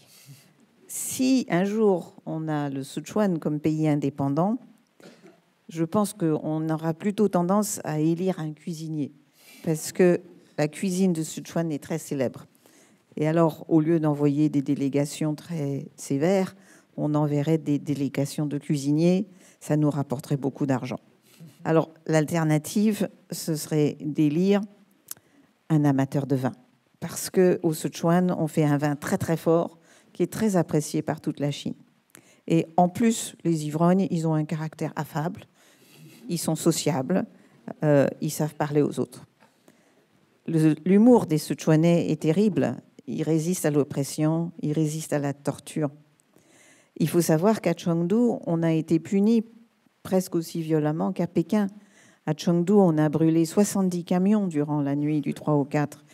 Si un jour on a le Sichuan comme pays indépendant, je pense qu'on aura plutôt tendance à élire un cuisinier, parce que la cuisine de Sichuan est très célèbre. Et alors, au lieu d'envoyer des délégations très sévères, on enverrait des délégations de cuisiniers. Ça nous rapporterait beaucoup d'argent. Alors, l'alternative, ce serait d'élire un amateur de vin. Parce qu'au Sichuan, on fait un vin très très fort qui est très apprécié par toute la Chine. Et en plus, les ivrognes, ils ont un caractère affable, ils sont sociables, euh, ils savent parler aux autres. L'humour des Sichuanais est terrible. Ils résistent à l'oppression, il résiste à la torture. Il faut savoir qu'à Chengdu, on a été puni presque aussi violemment qu'à Pékin. À Chengdu, on a brûlé 70 camions durant la nuit du 3 au 4.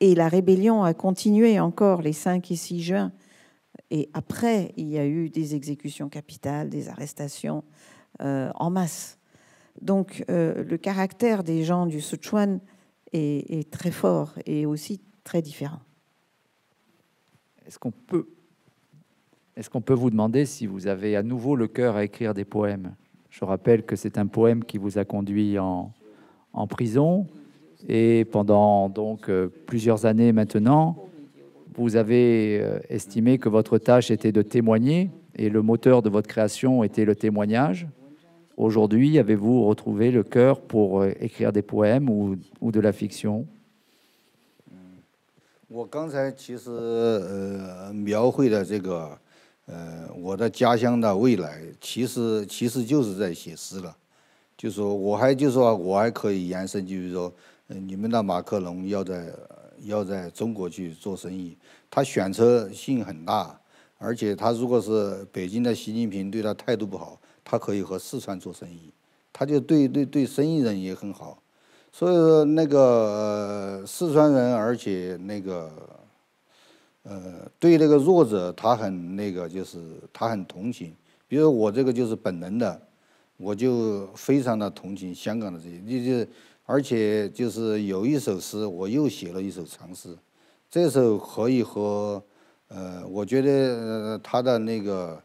Et la rébellion a continué encore les 5 et 6 juin. Et après, il y a eu des exécutions capitales, des arrestations euh, en masse. Donc euh, le caractère des gens du Sichuan est très fort et aussi très différent. Est-ce qu'on peut, est peut vous demander si vous avez à nouveau le cœur à écrire des poèmes Je rappelle que c'est un poème qui vous a conduit en, prison et pendant donc euh, plusieurs années maintenant, vous avez euh, estimé que votre tâche était de témoigner et le moteur de votre création était le témoignage. Aujourd'hui, avez-vous retrouvé le cœur pour euh, écrire des poèmes ou, ou de la fiction 我刚才其实呃描绘的这个，呃我的家乡的未来，其实其实就是在写诗了，就说我还就说我还可以延伸，就是说，你们的马克龙要在要在中国去做生意，他选择性很大，而且他如果是北京的习近平对他态度不好，他可以和四川做生意，他就对对对生意人也很好。所以说那个四川人，而且那个，呃，对那个弱者，他很那个，就是他很同情。比如我这个就是本能的，我就非常的同情香港的这些。就是，而且就是有一首诗，我又写了一首长诗，这首可以和，呃，我觉得他的那个，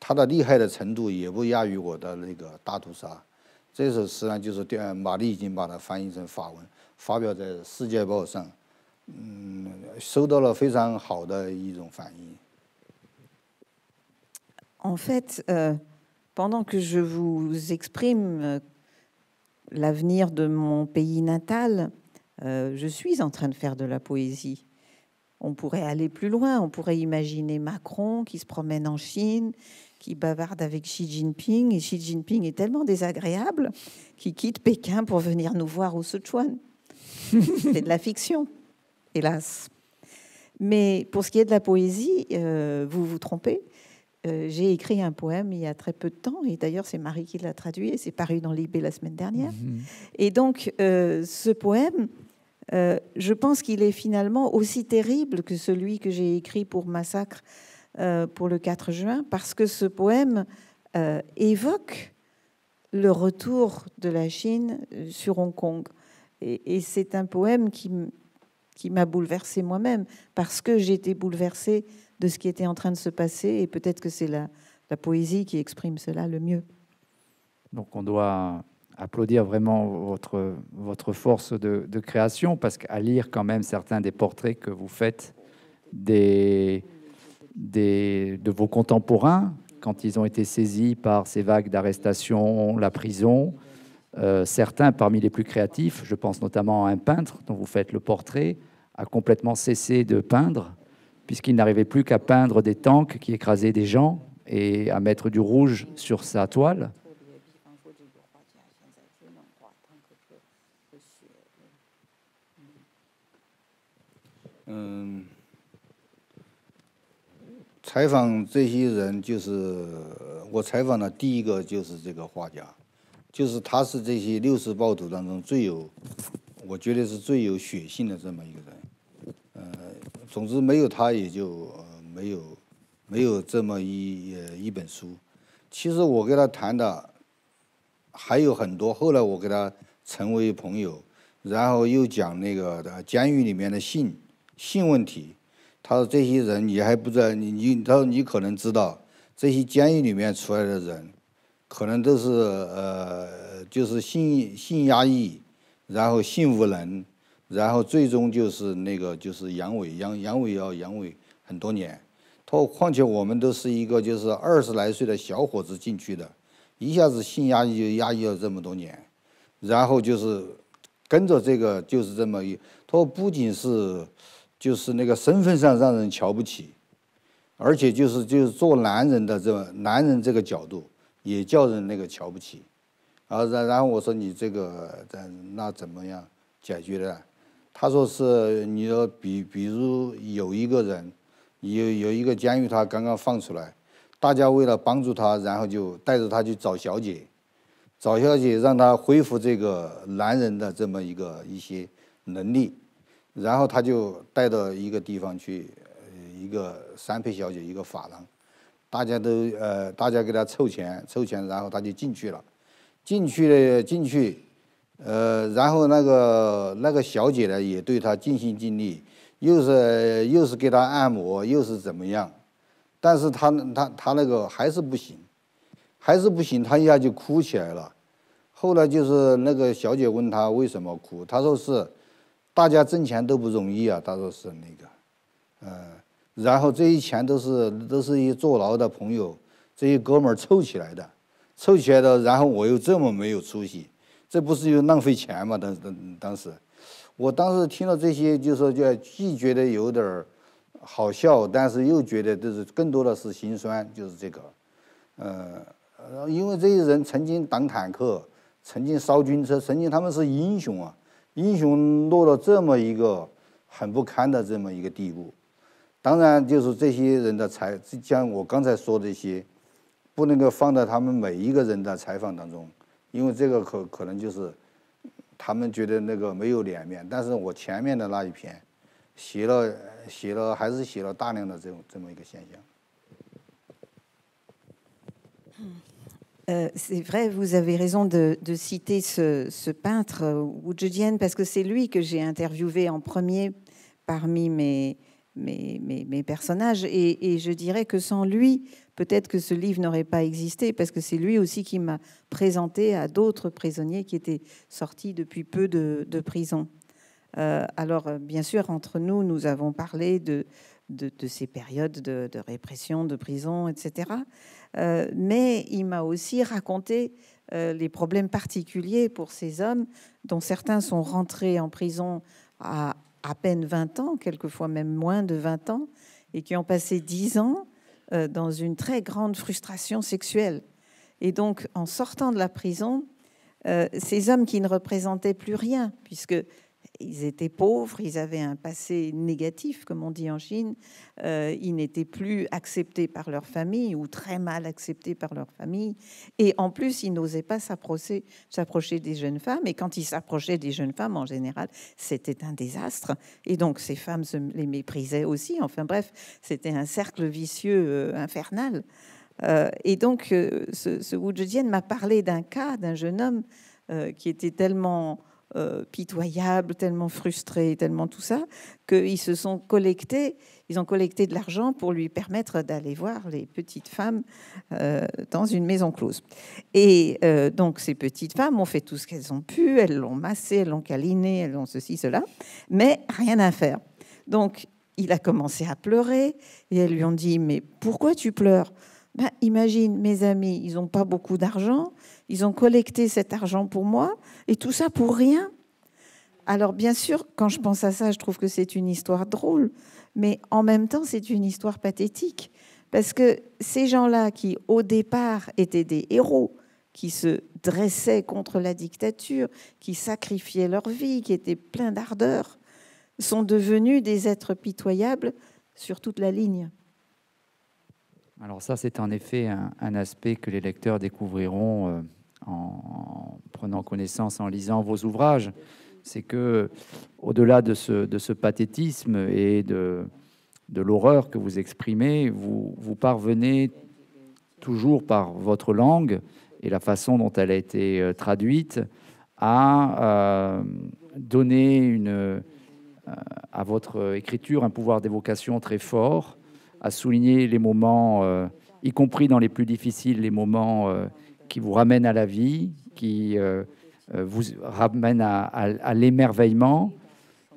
他的厉害的程度也不亚于我的那个大屠杀。En fait, euh, pendant que je vous exprime euh, l'avenir de mon pays natal, euh, je suis en train de faire de la poésie. On pourrait aller plus loin, on pourrait imaginer Macron qui se promène en Chine qui bavarde avec Xi Jinping. Et Xi Jinping est tellement désagréable qu'il quitte Pékin pour venir nous voir au Sichuan. [laughs] C'est de la fiction, hélas. Mais pour ce qui est de la poésie, euh, vous vous trompez. Euh, j'ai écrit un poème il y a très peu de temps, et d'ailleurs c'est Marie qui l'a traduit, et c'est paru dans Libé la semaine dernière. Mhm. Et donc euh, ce poème, je pense qu'il est finalement aussi terrible que celui que j'ai écrit pour Massacre euh, pour le 4 juin, parce que ce poème euh, évoque le retour de la Chine euh, sur Hong Kong. Et, c'est un poème qui, qui m'a bouleversée moi-même, parce que j'étais bouleversée de ce qui était en train de se passer, et peut-être que c'est la, poésie qui exprime cela le mieux. Donc on doit applaudir vraiment votre, votre force de création, parce qu'à lire quand même certains des portraits que vous faites, des, des, de vos contemporains quand ils ont été saisis par ces vagues d'arrestations, la prison. Euh, certains parmi les plus créatifs, je pense notamment à un peintre dont vous faites le portrait, a complètement cessé de peindre puisqu'il n'arrivait plus qu'à peindre des tanks qui écrasaient des gens et à mettre du rouge sur sa toile. Euh, 采访这些人，就是我采访的第一个，就是这个画家，就是他是这些六世暴徒当中最有，我觉得是最有血性的这么一个人。呃，总之没有他也就没有，没有这么一呃一本书。其实我跟他谈的还有很多，后来我跟他成为朋友，然后又讲那个的监狱里面的性性问题。他说：“这些人你还不知道，你你他说你可能知道，这些监狱里面出来的人，可能都是呃，就是性性压抑，然后性无能，然后最终就是那个就是阳痿，阳阳痿要阳痿很多年。他况且我们都是一个就是二十来岁的小伙子进去的，一下子性压抑就压抑了这么多年，然后就是跟着这个就是这么一，他说不仅是。”就是那个身份上让人瞧不起，而且就是就是做男人的这男人这个角度也叫人那个瞧不起，啊，然然后我说你这个，那怎么样解决的？他说是你说，比比如有一个人，有有一个监狱，他刚刚放出来，大家为了帮助他，然后就带着他去找小姐，找小姐让他恢复这个男人的这么一个一些能力。然后他就带到一个地方去，一个三陪小姐，一个法郎，大家都呃，大家给他凑钱，凑钱，然后他就进去了。进去了，进去，呃，然后那个那个小姐呢，也对他尽心尽力，又是又是给他按摩，又是怎么样。但是他他他那个还是不行，还是不行，他一下就哭起来了。后来就是那个小姐问他为什么哭，他说是。大家挣钱都不容易啊，他说是那个，嗯，然后这些钱都是都是一坐牢的朋友，这些哥们儿凑起来的，凑起来的，然后我又这么没有出息，这不是又浪费钱嘛？当当当时，我当时听到这些，就说就既觉得有点儿好笑，但是又觉得就是更多的是心酸，就是这个，嗯，因为这些人曾经挡坦克，曾经烧军车，曾经他们是英雄啊。英雄落到这么一个很不堪的这么一个地步，当然就是这些人的才，像我刚才说的一些，不能够放到他们每一个人的采访当中，因为这个可可能就是他们觉得那个没有脸面。但是我前面的那一篇，写了写了还是写了大量的这种这么一个现象。Euh, c'est vrai, vous avez raison de, citer ce, ce peintre Oudjidian euh, parce que c'est lui que j'ai interviewé en premier parmi mes, personnages. Et, je dirais que sans lui, peut-être que ce livre n'aurait pas existé parce que c'est lui aussi qui m'a présenté à d'autres prisonniers qui étaient sortis depuis peu de, prison. Euh, alors, bien sûr, entre nous, nous avons parlé de, de, ces périodes de, répression, de prison, etc. Euh, mais il m'a aussi raconté euh, les problèmes particuliers pour ces hommes, dont certains sont rentrés en prison à à peine 20 ans, quelquefois même moins de 20 ans, et qui ont passé 10 ans euh, dans une très grande frustration sexuelle. Et donc, en sortant de la prison, ces hommes qui ne représentaient plus rien, puisque ils étaient pauvres, ils avaient un passé négatif, comme on dit en Chine. Euh, ils n'étaient plus acceptés par leur famille ou très mal acceptés par leur famille. Et en plus, ils n'osaient pas s'approcher, des jeunes femmes. Et quand ils s'approchaient des jeunes femmes, en général, c'était un désastre. Et donc, ces femmes les méprisaient aussi. Enfin bref, c'était un cercle vicieux euh, infernal. Euh, et donc, ce, ce Wu m'a parlé d'un cas d'un jeune homme qui était tellement euh, pitoyable pitoyables, tellement frustrés, tellement tout ça, qu'ils se sont collectés, ils ont collecté de l'argent pour lui permettre d'aller voir les petites femmes euh, dans une maison close. Et euh, donc ces petites femmes ont fait tout ce qu'elles ont pu, elles l'ont massé, elles l'ont câliné, elles ont ceci, cela, mais rien à faire. Donc il a commencé à pleurer et elles lui ont dit mais pourquoi tu pleures ben, imagine mes amis, ils n'ont pas beaucoup d'argent, ils ont collecté cet argent pour moi et tout ça pour rien. Alors bien sûr, quand je pense à ça, je trouve que c'est une histoire drôle, mais en même temps, c'est une histoire pathétique. Parce que ces gens-là qui, au départ, étaient des héros, qui se dressaient contre la dictature, qui sacrifiaient leur vie, qui étaient pleins d'ardeur, sont devenus des êtres pitoyables sur toute la ligne. Alors ça, c'est en effet un, aspect que les lecteurs découvriront euh, en, prenant connaissance, en lisant vos ouvrages. C'est que, au-delà de ce, pathétisme et de, de l'horreur que vous exprimez, vous, parvenez toujours par votre langue et la façon dont elle a été euh, traduite à euh, donner à votre écriture un pouvoir d'évocation très fort à souligner les moments, euh, y compris dans les plus difficiles, les moments euh, qui vous ramènent à la vie, qui euh, vous ramènent à, à l'émerveillement.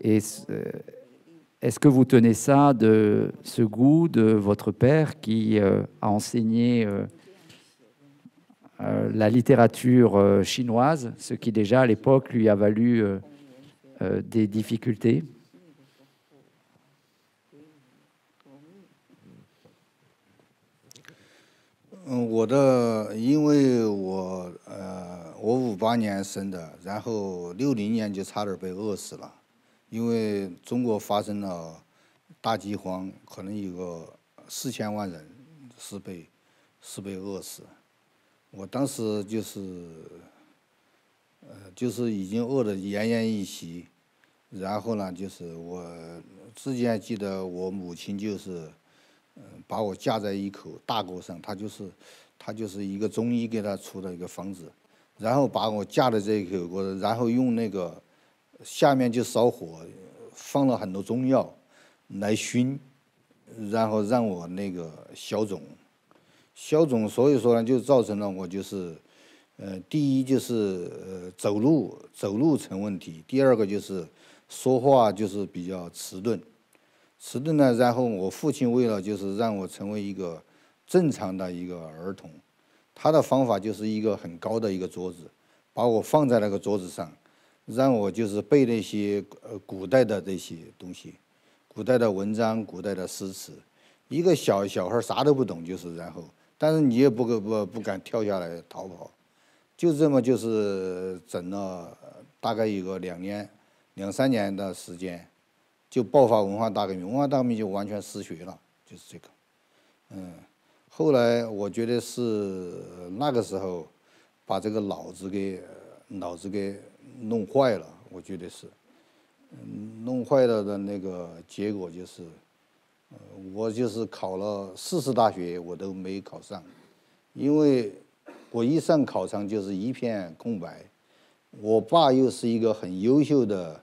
Et est-ce que vous tenez ça de ce goût de votre père qui a enseigné la littérature chinoise, ce qui déjà à l'époque lui a valu des difficultés 嗯，我的，因为我呃，我五八年生的，然后六零年就差点被饿死了，因为中国发生了大饥荒，可能有个四千万人是被是被饿死。我当时就是呃，就是已经饿得奄奄一息，然后呢，就是我自己还记得，我母亲就是。把我架在一口大锅上，他就是，他就是一个中医给他出的一个方子，然后把我架在这一口锅，然后用那个，下面就烧火，放了很多中药来熏，然后让我那个消肿，消肿，所以说呢，就造成了我就是，呃，第一就是呃走路走路成问题，第二个就是说话就是比较迟钝。迟钝了，然后我父亲为了就是让我成为一个正常的一个儿童，他的方法就是一个很高的一个桌子，把我放在那个桌子上，让我就是背那些呃古代的这些东西，古代的文章、古代的诗词。一个小小孩啥都不懂，就是然后，但是你也不不不敢跳下来逃跑，就这么就是整了大概有个两年、两三年的时间。就爆发文化大革命，文化大革命就完全失学了，就是这个。嗯，后来我觉得是那个时候，把这个脑子给脑子给弄坏了，我觉得是，弄坏了的那个结果就是，我就是考了四次大学我都没考上，因为我一上考场就是一片空白。我爸又是一个很优秀的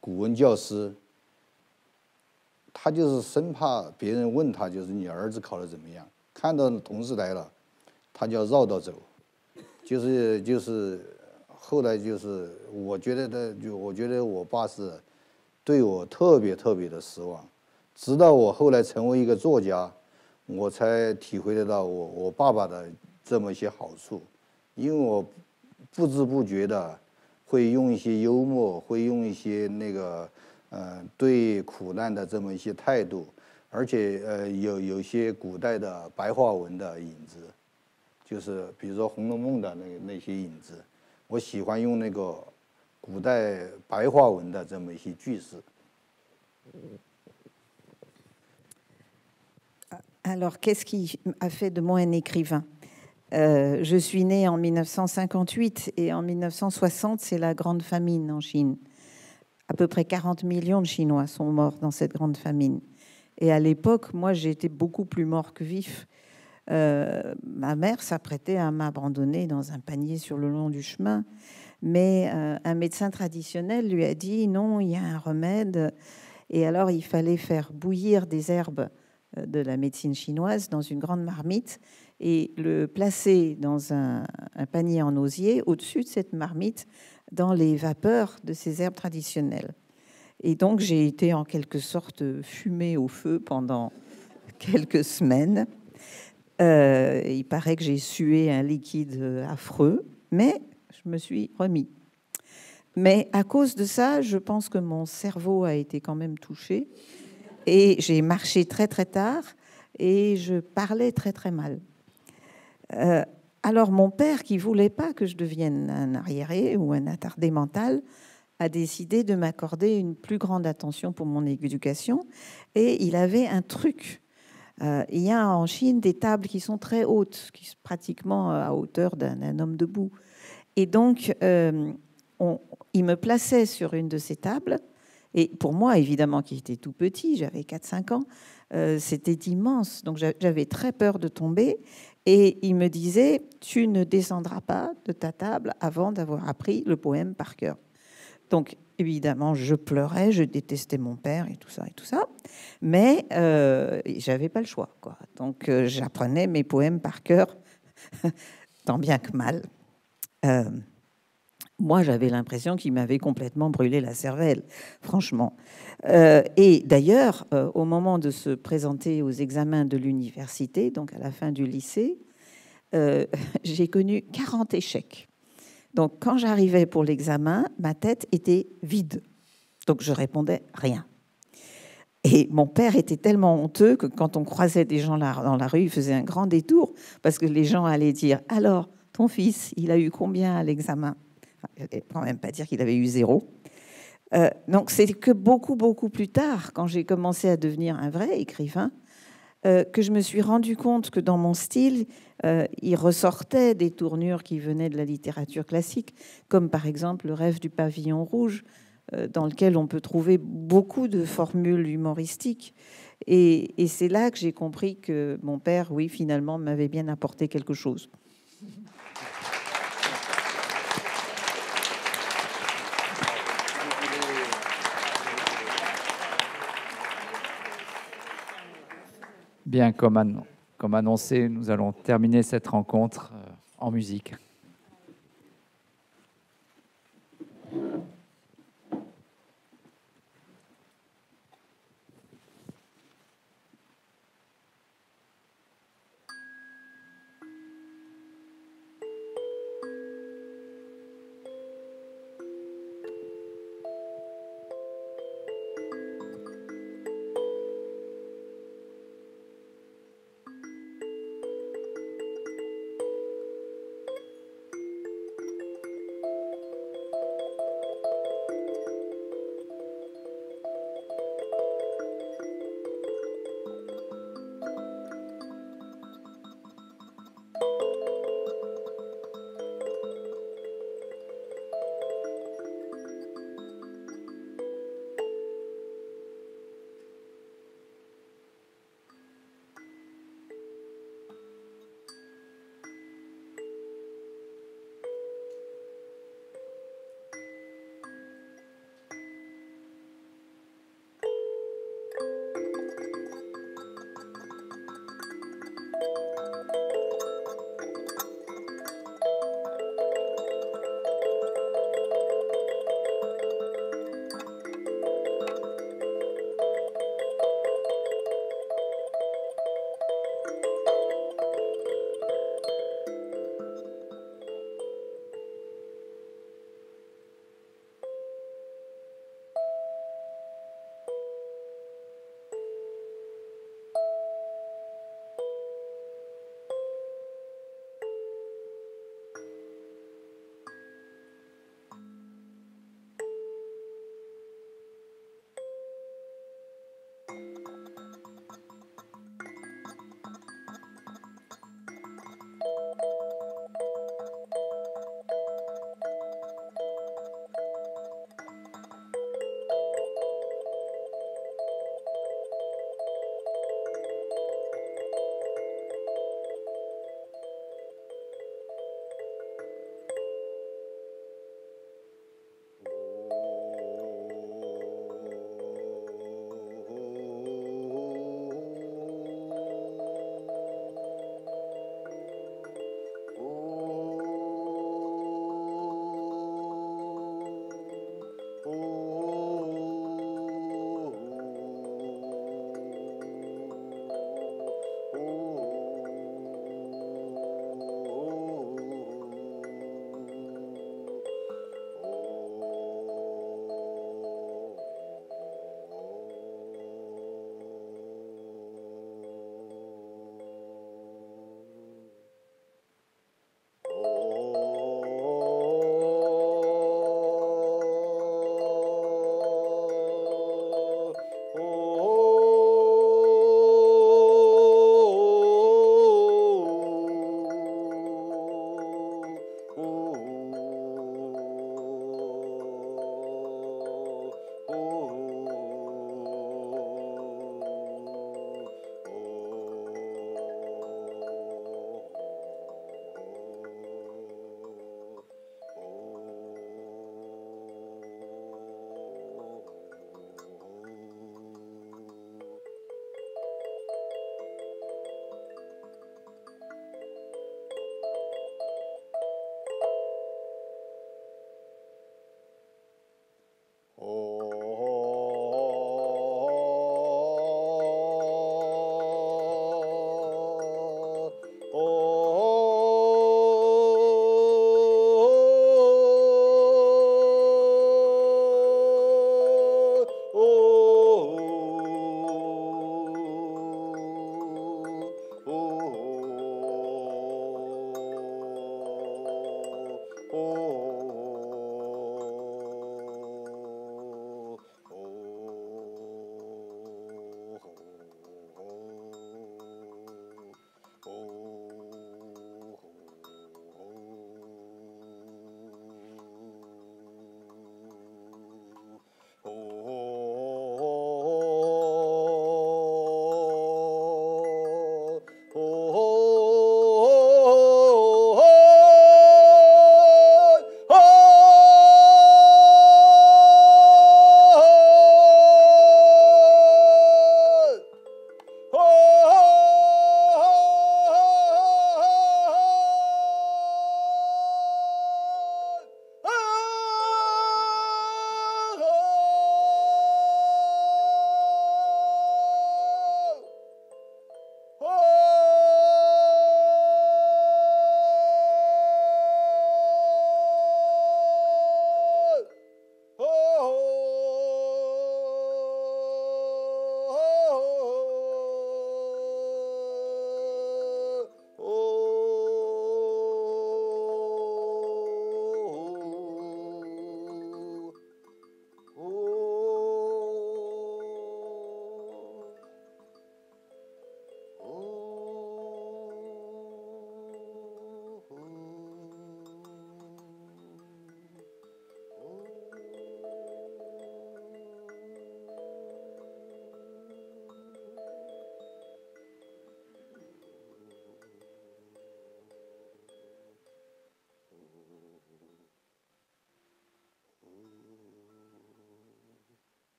古文教师。他就是生怕别人问他，就是你儿子考得怎么样？看到同事来了，他就要绕道走。就是就是，后来就是我觉得的，我觉得我爸是对我特别特别的失望。直到我后来成为一个作家，我才体会得到我我爸爸的这么一些好处。因为我不知不觉的会用一些幽默，会用一些那个。呃，对苦难的这么一些态度，而且呃，有有些古代的白话文的影子，就是比如说《红楼梦》的那那些影子，我喜欢用那个古代白话文的这么一些句式。Alors, qu'est-ce qui a fait de moi un écrivain? Je suis né en 1958 et en 1960, c'est la grande famine en Chine. à peu près 40 millions de Chinois sont morts dans cette grande famine. Et à l'époque, moi, j'étais beaucoup plus mort que vif. Euh, ma mère s'apprêtait à m'abandonner dans un panier sur le long du chemin, mais euh, un médecin traditionnel lui a dit non, il y a un remède. Et alors, il fallait faire bouillir des herbes euh, de la médecine chinoise dans une grande marmite et le placer dans un, panier en osier au-dessus de cette marmite dans les vapeurs de ces herbes traditionnelles. Et donc j'ai été en quelque sorte fumée au feu pendant [laughs] quelques semaines. Euh, il paraît que j'ai sué un liquide affreux, mais je me suis remis. Mais à cause de ça, je pense que mon cerveau a été quand même touché et j'ai marché très très tard et je parlais très très mal. Euh, alors mon père, qui voulait pas que je devienne un arriéré ou un attardé mental, a décidé de m'accorder une plus grande attention pour mon éducation. Et il avait un truc. Euh, il y a en Chine des tables qui sont très hautes, qui sont pratiquement euh, à hauteur d'un homme debout. Et donc, il me plaçait sur une de ces tables. Et pour moi, évidemment, qui était tout petit, j'avais 4-5 ans, c'était immense. Donc j'avais très peur de tomber. Et il me disait, tu ne descendras pas de ta table avant d'avoir appris le poème par cœur. Donc, évidemment, je pleurais, je détestais mon père et tout ça et tout ça, mais euh, j'avais pas le choix, quoi. Donc, euh, j'apprenais mes poèmes par cœur, [laughs] tant bien que mal. Euh, moi, j'avais l'impression qu'il m'avait complètement brûlé la cervelle, franchement. Euh, et d'ailleurs, euh, au moment de se présenter aux examens de l'université, donc à la fin du lycée, euh, [laughs] j'ai connu 40 échecs. Donc, quand j'arrivais pour l'examen, ma tête était vide. Donc, je répondais rien. Et mon père était tellement honteux que quand on croisait des gens dans la rue, il faisait un grand détour parce que les gens allaient dire Alors, ton fils, il a eu combien à l'examen quand même pas dire qu'il avait eu zéro. Euh, donc c'est que beaucoup, beaucoup plus tard, quand j'ai commencé à devenir un vrai écrivain, euh, que je me suis rendu compte que dans mon style, euh, il ressortait des tournures qui venaient de la littérature classique, comme par exemple le rêve du pavillon rouge, dans lequel on peut trouver beaucoup de formules humoristiques. Et, et c'est là que j'ai compris que mon père, oui, finalement, m'avait bien apporté quelque chose. Bien, comme, annoncé, nous allons terminer cette rencontre euh, en musique.